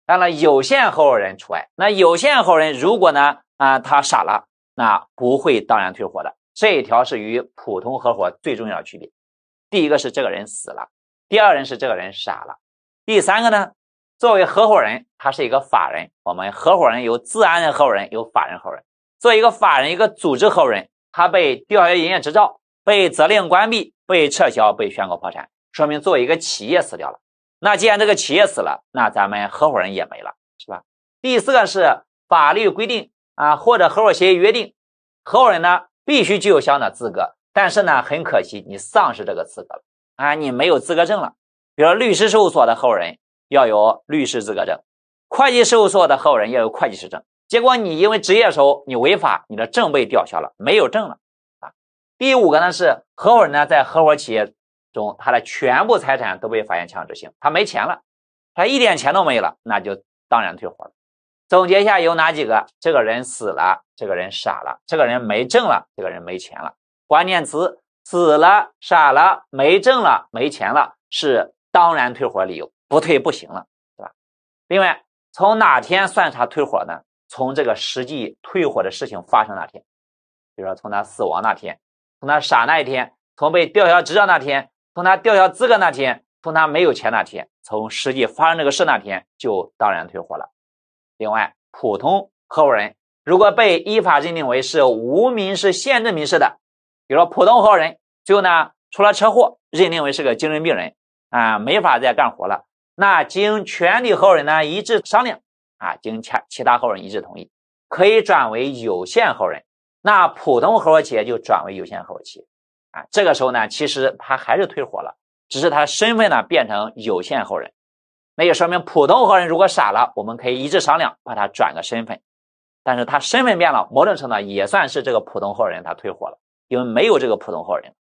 当然，有限合伙人除外。那有限合伙人如果呢啊他傻了，那不会当然退伙的。这一条是与普通合伙最重要的区别。第一个是这个人死了，第二人是这个人傻了，第三个呢？作为合伙人，他是一个法人。我们合伙人有自然人合伙人，有法人合伙人。作为一个法人，一个组织合伙人，他被吊销营业执照，被责令关闭，被撤销，被宣告破产，说明作为一个企业死掉了。那既然这个企业死了，那咱们合伙人也没了，是吧？第四个是法律规定啊，或者合伙协议约定，合伙人呢必须具有相应的资格，但是呢，很可惜你丧失这个资格了啊，你没有资格证了。比如律师事务所的合伙人，要有律师资格证，会计事务所的合伙人要有会计师证。结果你因为执业的时候你违法，你的证被吊销了，没有证了啊。第五个呢是合伙人呢在合伙企业中他的全部财产都被法院强制性，他没钱了，他一点钱都没有了，那就当然退伙了。总结一下有哪几个？这个人死了，这个人傻了，这个人没证了，这个人没钱了。关键词死了、傻了、没证了、没钱了，是当然退伙理由。不退不行了，对吧？另外，从哪天算他退伙呢？从这个实际退伙的事情发生那天，比如说从他死亡那天，从他傻那一天，从被吊销执照那天，从他吊销资格那天，从他没有钱那天，从实际发生这个事那天，就当然退伙了。另外，普通合伙人如果被依法认定为是无民事限制民事的，比如说普通合伙人最后呢出了车祸，认定为是个精神病人啊，没法再干活了。那经全体合伙人一致商量，啊，经其其他合伙人一致同意，可以转为有限合伙人。那普通合伙企业就转为有限合伙企业啊，这个时候呢，其实他还是退伙了，只是他身份呢变成有限合伙人。那也说明普通合伙人如果傻了，我们可以一致商量把他转个身份。但是他身份变了，某种程度也算是这个普通合伙人他退伙了，因为没有这个普通合伙人。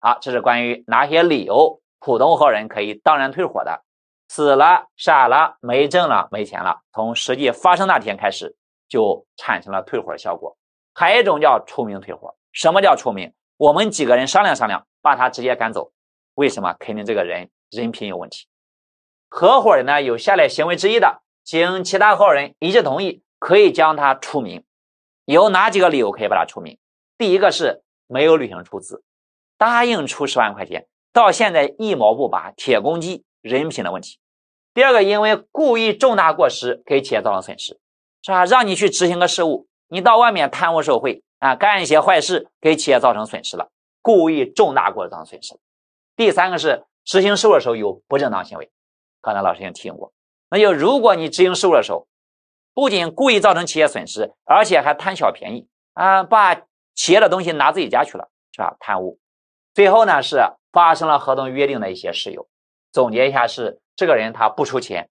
好，这是关于哪些理由普通合伙人可以当然退伙的。死了，傻了，没挣了，没钱了。从实际发生那天开始，就产生了退伙效果。还有一种叫除名退伙。什么叫除名？我们几个人商量商量，把他直接赶走。为什么？肯定这个人人品有问题。合伙人呢，有下列行为之一的，经其他合伙人一致同意，可以将他除名。有哪几个理由可以把他除名？第一个是没有履行出资，答应出十万块钱，到现在一毛不拔，铁公鸡。人品的问题，第二个，因为故意重大过失给企业造成损失，是吧？让你去执行个事务，你到外面贪污受贿啊，干一些坏事，给企业造成损失了，故意重大过失造成损失。第三个是执行事务的时候有不正当行为，刚才老师已经提醒过，那就如果你执行事务的时候，不仅故意造成企业损失，而且还贪小便宜啊，把企业的东西拿自己家去了，是吧？贪污。最后呢，是发生了合同约定的一些事由。总结一下，是这个人他不出钱，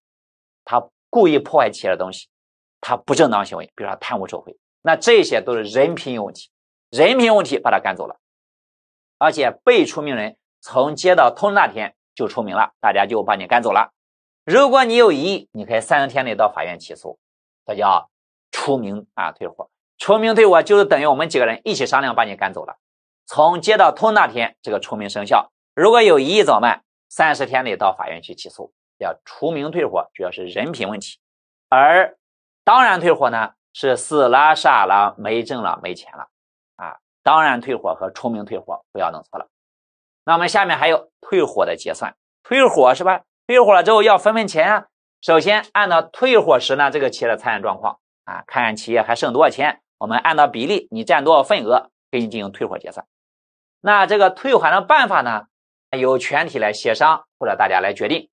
他故意破坏企业的东西，他不正当行为，比如说贪污受贿，那这些都是人品有问题，人品问题把他赶走了，而且被除名人从接到通知那天就除名了，大家就把你赶走了。如果你有异议，你可以三十天内到法院起诉，这叫除名啊，退伙。除名退伙就是等于我们几个人一起商量把你赶走了，从接到通知那天这个除名生效。如果有异议怎么办？三十天内到法院去起诉，要除名退伙，主要是人品问题。而当然退伙呢，是死了、傻了、没挣了、没钱了啊！当然退伙和除名退伙不要弄错了。那我们下面还有退伙的结算，退伙是吧？退伙了之后要分分钱啊。首先按照退伙时呢这个企业的财产状况啊，看看企业还剩多少钱，我们按照比例你占多少份额，给你进行退伙结算。那这个退还的办法呢？由全体来协商或者大家来决定，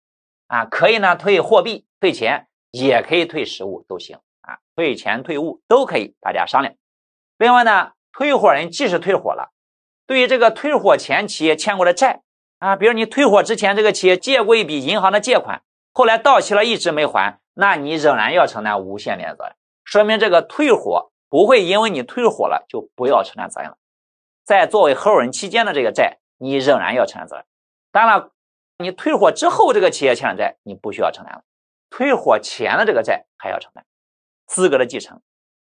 啊，可以呢，退货币、退钱，也可以退实物，都行啊，退钱、退物都可以，大家商量。另外呢，退伙人即使退伙了，对于这个退伙前企业欠过的债啊，比如你退伙之前这个企业借过一笔银行的借款，后来到期了一直没还，那你仍然要承担无限连带责任。说明这个退伙不会因为你退伙了就不要承担责任了，在作为合伙人期间的这个债。你仍然要承担责任。当然，你退伙之后，这个企业欠的债你不需要承担了。退伙前的这个债还要承担。资格的继承。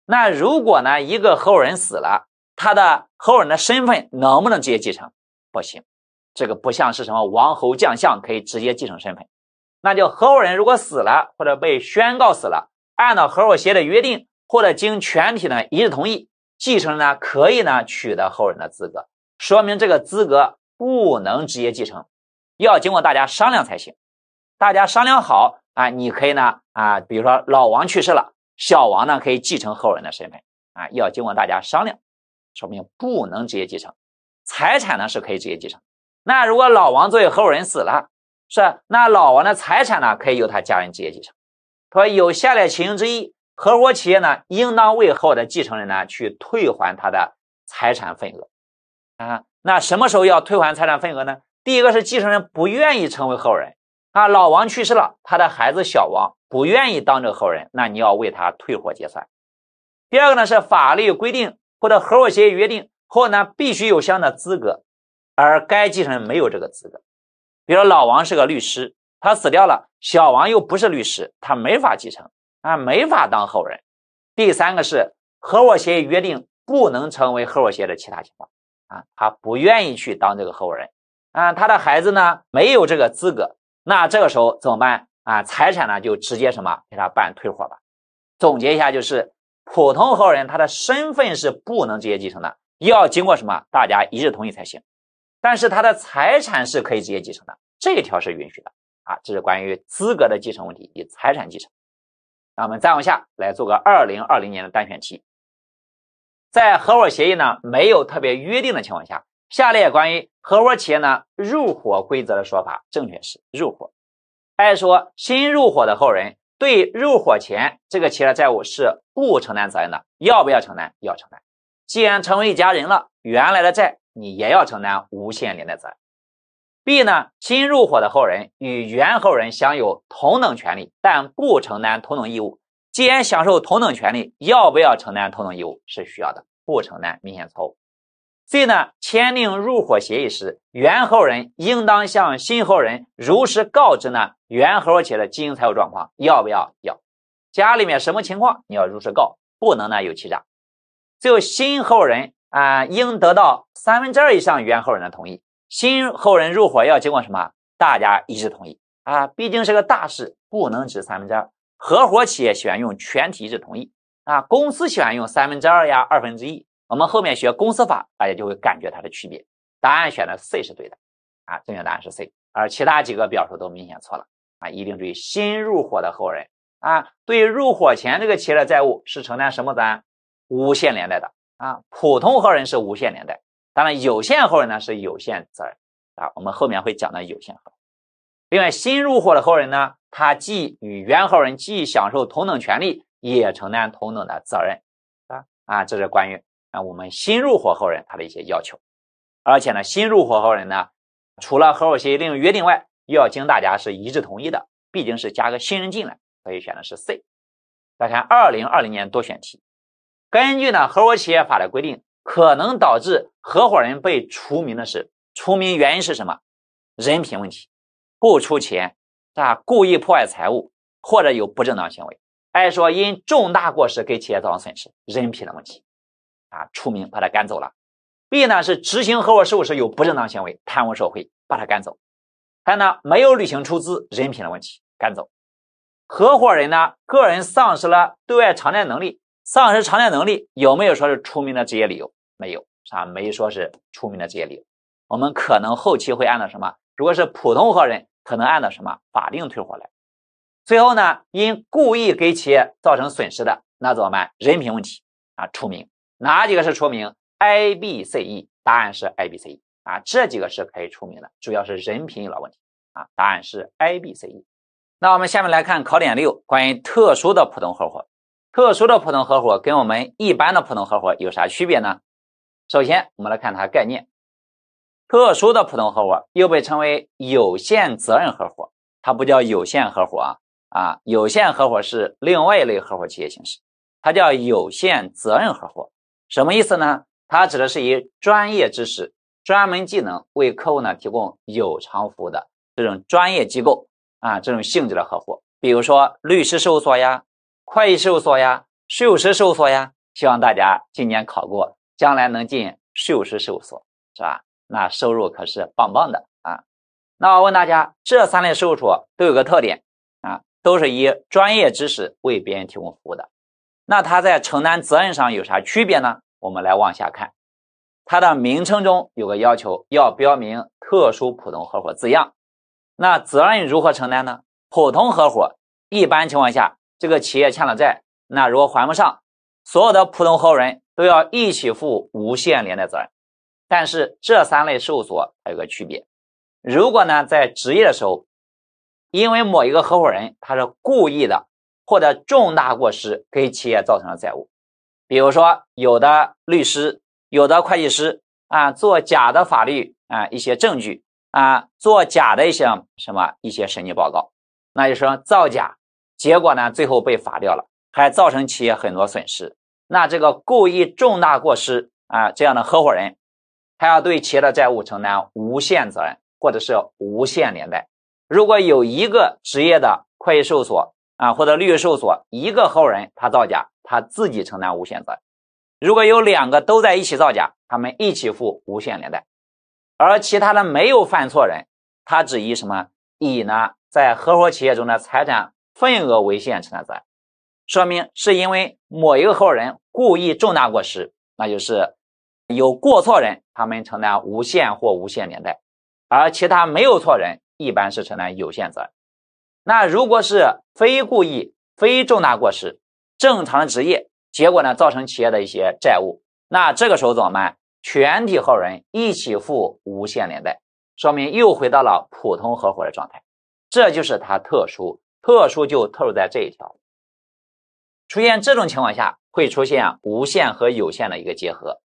那如果呢，一个合伙人死了，他的合伙人的身份能不能直接继承？不行，这个不像是什么王侯将相可以直接继承身份。那就合伙人如果死了或者被宣告死了，按照合伙协议的约定或者经全体呢一致同意，继承人呢可以呢取得合伙人的资格。说明这个资格不能直接继承，要经过大家商量才行。大家商量好啊，你可以呢啊，比如说老王去世了，小王呢可以继承合伙人的身份啊，要经过大家商量。说明不能直接继承，财产呢是可以直接继承。那如果老王作为合伙人死了，是那老王的财产呢可以由他家人直接继承。说有下列情形之一，合伙企业呢应当为合伙的继承人呢去退还他的财产份额。啊，那什么时候要退还财产份额呢？第一个是继承人不愿意成为合伙人啊。老王去世了，他的孩子小王不愿意当这个合伙人，那你要为他退伙结算。第二个呢是法律规定或者合伙协议约定，或呢必须有相应的资格，而该继承人没有这个资格。比如老王是个律师，他死掉了，小王又不是律师，他没法继承啊，没法当合伙人。第三个是合伙协议约定不能成为合伙协议的其他情况。啊，他不愿意去当这个合伙人，啊，他的孩子呢没有这个资格，那这个时候怎么办？啊，财产呢就直接什么给他办退伙吧。总结一下，就是普通合伙人他的身份是不能直接继承的，要经过什么大家一致同意才行。但是他的财产是可以直接继承的，这一条是允许的。啊，这是关于资格的继承问题以财产继承。那我们再往下来做个二零二零年的单选题。在合伙协议呢没有特别约定的情况下，下列关于合伙企业呢入伙规则的说法正确是入伙。A 说新入伙的后人对入伙前这个企业的债务是不承担责任的，要不要承担？要承担，既然成为一家人了，原来的债你也要承担无限连带责任。B 呢新入伙的后人与原后人享有同等权利，但不承担同等义务。既然享受同等权利，要不要承担同等义务是需要的，不承担明显错误。C 呢，签订入伙协议时，原合伙人应当向新合伙人如实告知呢原合伙企业的经营财务状况，要不要？要。家里面什么情况，你要如实告，不能呢有欺诈。最后，新合伙人啊，应得到三分之二以上原合伙人的同意。新合伙人入伙要经过什么？大家一致同意啊，毕竟是个大事，不能只三分之二。合伙企业选用全体一致同意啊，公司选用三分之二呀，二分之一。我们后面学公司法，大家就会感觉它的区别。答案选的 C 是对的啊，正确答案是 C，而其他几个表述都明显错了啊，一定注意新入伙的合伙人啊，对入伙前这个企业的债务是承担什么责任？无限连带的啊，普通合伙人是无限连带，当然有限合伙人呢是有限责任啊，我们后面会讲到有限合。另外新入伙的合伙人呢？他既与原合伙人既享受同等权利，也承担同等的责任，啊啊，这是关于啊我们新入伙合伙人他的一些要求，而且呢新入伙合伙人呢，除了合伙协议另有约定外，又要经大家是一致同意的，毕竟是加个新人进来，所以选的是 C。来看二零二零年多选题，根据呢合伙企业法的规定，可能导致合伙人被除名的是除名原因是什么？人品问题，不出钱。啊，故意破坏财物或者有不正当行为，还说因重大过失给企业造成损失，人品的问题，啊，除名把他赶走了。B 呢是执行合伙事务时有不正当行为，贪污受贿，把他赶走。还呢，没有履行出资，人品的问题，赶走。合伙人呢，个人丧失了对外偿债能力，丧失偿债能力有没有说是除名的职业理由？没有，啊，没说是除名的职业理由。我们可能后期会按照什么？如果是普通合伙人。可能按照什么法定退货来？最后呢，因故意给企业造成损失的，那怎么办？人品问题啊，除名。哪几个是除名？A、B、C、E，答案是 A、B、C、E 啊，这几个是可以除名的，主要是人品有了问题啊。答案是 A、B、C、E。那我们下面来看考点六，关于特殊的普通合伙。特殊的普通合伙跟我们一般的普通合伙有啥区别呢？首先，我们来看它概念。特殊的普通合伙又被称为有限责任合伙，它不叫有限合伙啊啊，有限合伙是另外一类合伙企业形式，它叫有限责任合伙，什么意思呢？它指的是以专业知识、专门技能为客户呢提供有偿服务的这种专业机构啊，这种性质的合伙，比如说律师事务所呀、会计事务所呀、税务师事务所呀。希望大家今年考过，将来能进税务师事务所，是吧？那收入可是棒棒的啊！那我问大家，这三类事务所都有个特点啊，都是以专业知识为别人提供服务的。那它在承担责任上有啥区别呢？我们来往下看。它的名称中有个要求，要标明“特殊普通合伙”字样。那责任如何承担呢？普通合伙一般情况下，这个企业欠了债，那如果还不上，所有的普通合伙人都要一起负无限连带责任。但是这三类事务所它有个区别，如果呢在执业的时候，因为某一个合伙人他是故意的或者重大过失给企业造成了债务，比如说有的律师、有的会计师啊做假的法律啊一些证据啊做假的一些什么一些审计报告，那就说造假，结果呢最后被罚掉了，还造成企业很多损失。那这个故意重大过失啊这样的合伙人。还要对企业的债务承担无限责任，或者是无限连带。如果有一个职业的会计事务所啊，或者律师事务所，一个合伙人他造假，他自己承担无限责任；如果有两个都在一起造假，他们一起负无限连带，而其他的没有犯错人，他只以什么乙呢，在合伙企业中的财产份额为限承担责任。说明是因为某一个合伙人故意重大过失，那就是。有过错人，他们承担无限或无限连带，而其他没有错人一般是承担有限责任。那如果是非故意、非重大过失、正常职业，结果呢造成企业的一些债务，那这个时候怎么办？全体合伙人一起负无限连带，说明又回到了普通合伙的状态。这就是它特殊，特殊就特殊在这一条。出现这种情况下，会出现无限和有限的一个结合。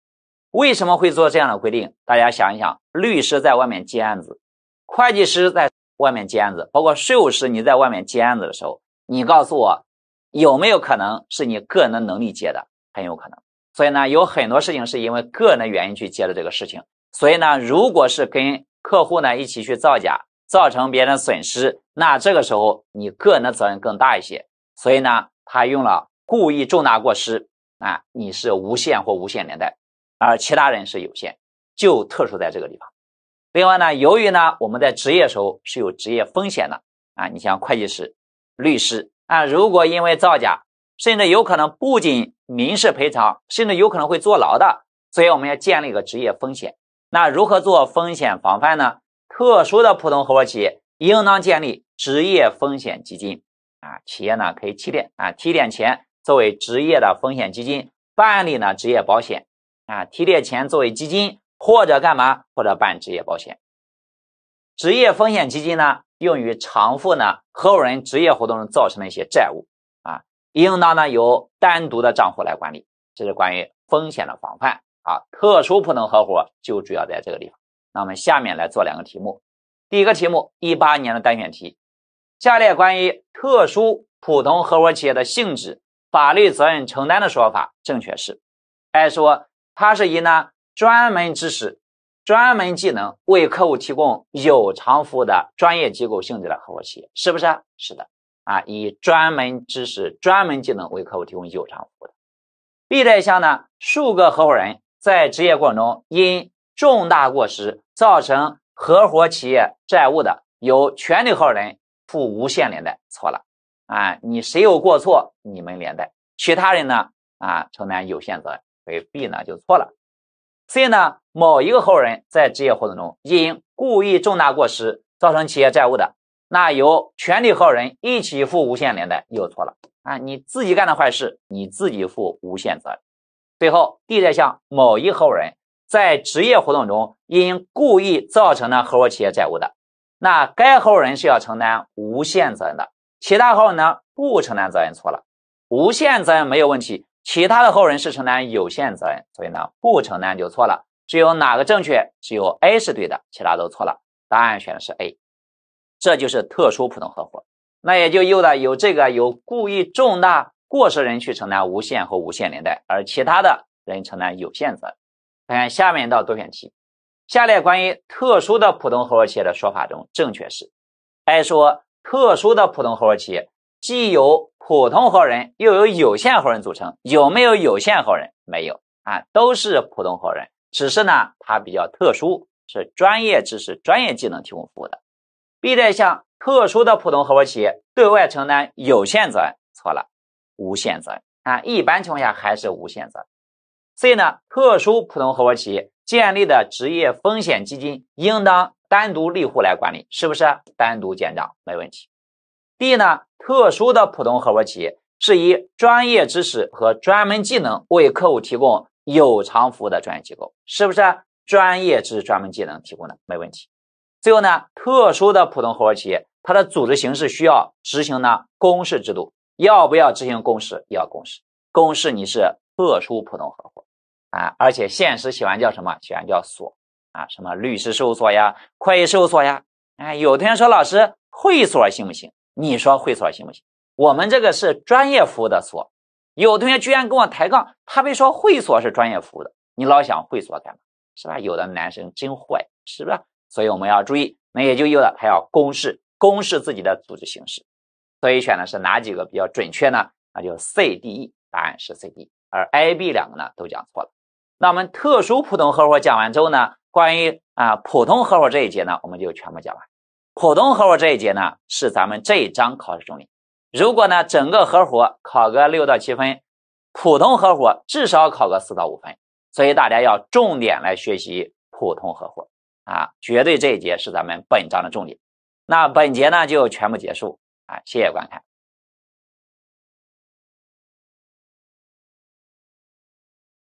为什么会做这样的规定？大家想一想，律师在外面接案子，会计师在外面接案子，包括税务师你在外面接案子的时候，你告诉我，有没有可能是你个人的能力接的？很有可能。所以呢，有很多事情是因为个人的原因去接的这个事情。所以呢，如果是跟客户呢一起去造假，造成别人损失，那这个时候你个人的责任更大一些。所以呢，他用了故意重大过失，啊，你是无限或无限连带。而其他人是有限，就特殊在这个地方。另外呢，由于呢我们在职业时候是有职业风险的啊，你像会计师、律师啊，如果因为造假，甚至有可能不仅民事赔偿，甚至有可能会坐牢的。所以我们要建立一个职业风险。那如何做风险防范呢？特殊的普通合伙企业应当建立职业风险基金啊，企业呢可以提点啊提点钱作为职业的风险基金，办理呢职业保险。啊，提点钱作为基金，或者干嘛，或者办职业保险。职业风险基金呢，用于偿付呢合伙人职业活动中造成的一些债务啊，应当呢由单独的账户来管理。这是关于风险的防范啊。特殊普通合伙就主要在这个地方。那我们下面来做两个题目。第一个题目，一八年的单选题，下列关于特殊普通合伙企业的性质、法律责任承担的说法，正确是？哎说。它是以呢专门知识、专门技能为客户提供有偿服务的专业机构性质的合伙企业，是不是？是的，啊，以专门知识、专门技能为客户提供有偿服务的。B 选项呢，数个合伙人在职业过程中因重大过失造成合伙企业债务的，由全体合伙人负无限连带。错了，啊，你谁有过错，你们连带，其他人呢，啊，承担有限责任。B 呢就错了，C 呢某一个合伙人，在职业活动中因故意重大过失造成企业债务的，那由全体合伙人一起负无限连带，又错了啊！你自己干的坏事，你自己负无限责任。最后 D 在向某一合伙人，在职业活动中因故意造成的合伙企业债务的，那该合伙人是要承担无限责任的，其他合伙人呢不承担责任，错了，无限责任没有问题。其他的合伙人是承担有限责任，所以呢不承担就错了。只有哪个正确，只有 A 是对的，其他都错了。答案选的是 A，这就是特殊普通合伙，那也就有的有这个有故意重大过失人去承担无限和无限连带，而其他的人承担有限责任。看下面一道多选题，下列关于特殊的普通合伙企业的说法中，正确是 A 说特殊的普通合伙企业既有。普通合伙人又有有限合伙人组成，有没有有限合伙人？没有啊，都是普通合伙人，只是呢它比较特殊，是专业知识、专业技能提供服务的。B 在项，特殊的普通合伙企业对外承担有限责任，错了，无限责任啊，一般情况下还是无限责任。C 呢，特殊普通合伙企业建立的职业风险基金应当单独立户来管理，是不是单独建账？没问题。B 呢？特殊的普通合伙企业是以专业知识和专门技能为客户提供有偿服务的专业机构，是不是？专业知识、专门技能提供的，没问题。最后呢？特殊的普通合伙企业，它的组织形式需要执行呢公示制度，要不要执行公示？要公示，公示你是特殊普通合伙啊，而且现实喜欢叫什么？喜欢叫所啊，什么律师事务所呀、会计事务所呀。哎，有同学说老师，会所行不行？你说会所行不行？我们这个是专业服务的所。有同学居然跟我抬杠，他们说会所是专业服务的，你老想会所干嘛？是吧？有的男生真坏，是不是？所以我们要注意，那也就有着他要公示、公示自己的组织形式。所以选的是哪几个比较准确呢？那就 C、D、E，答案是 C、D，而 A、B 两个呢都讲错了。那我们特殊普通合伙讲完之后呢，关于啊普通合伙这一节呢，我们就全部讲完。普通合伙这一节呢，是咱们这一章考试重点。如果呢，整个合伙考个六到七分，普通合伙至少考个四到五分。所以大家要重点来学习普通合伙啊，绝对这一节是咱们本章的重点。那本节呢，就全部结束啊，谢谢观看。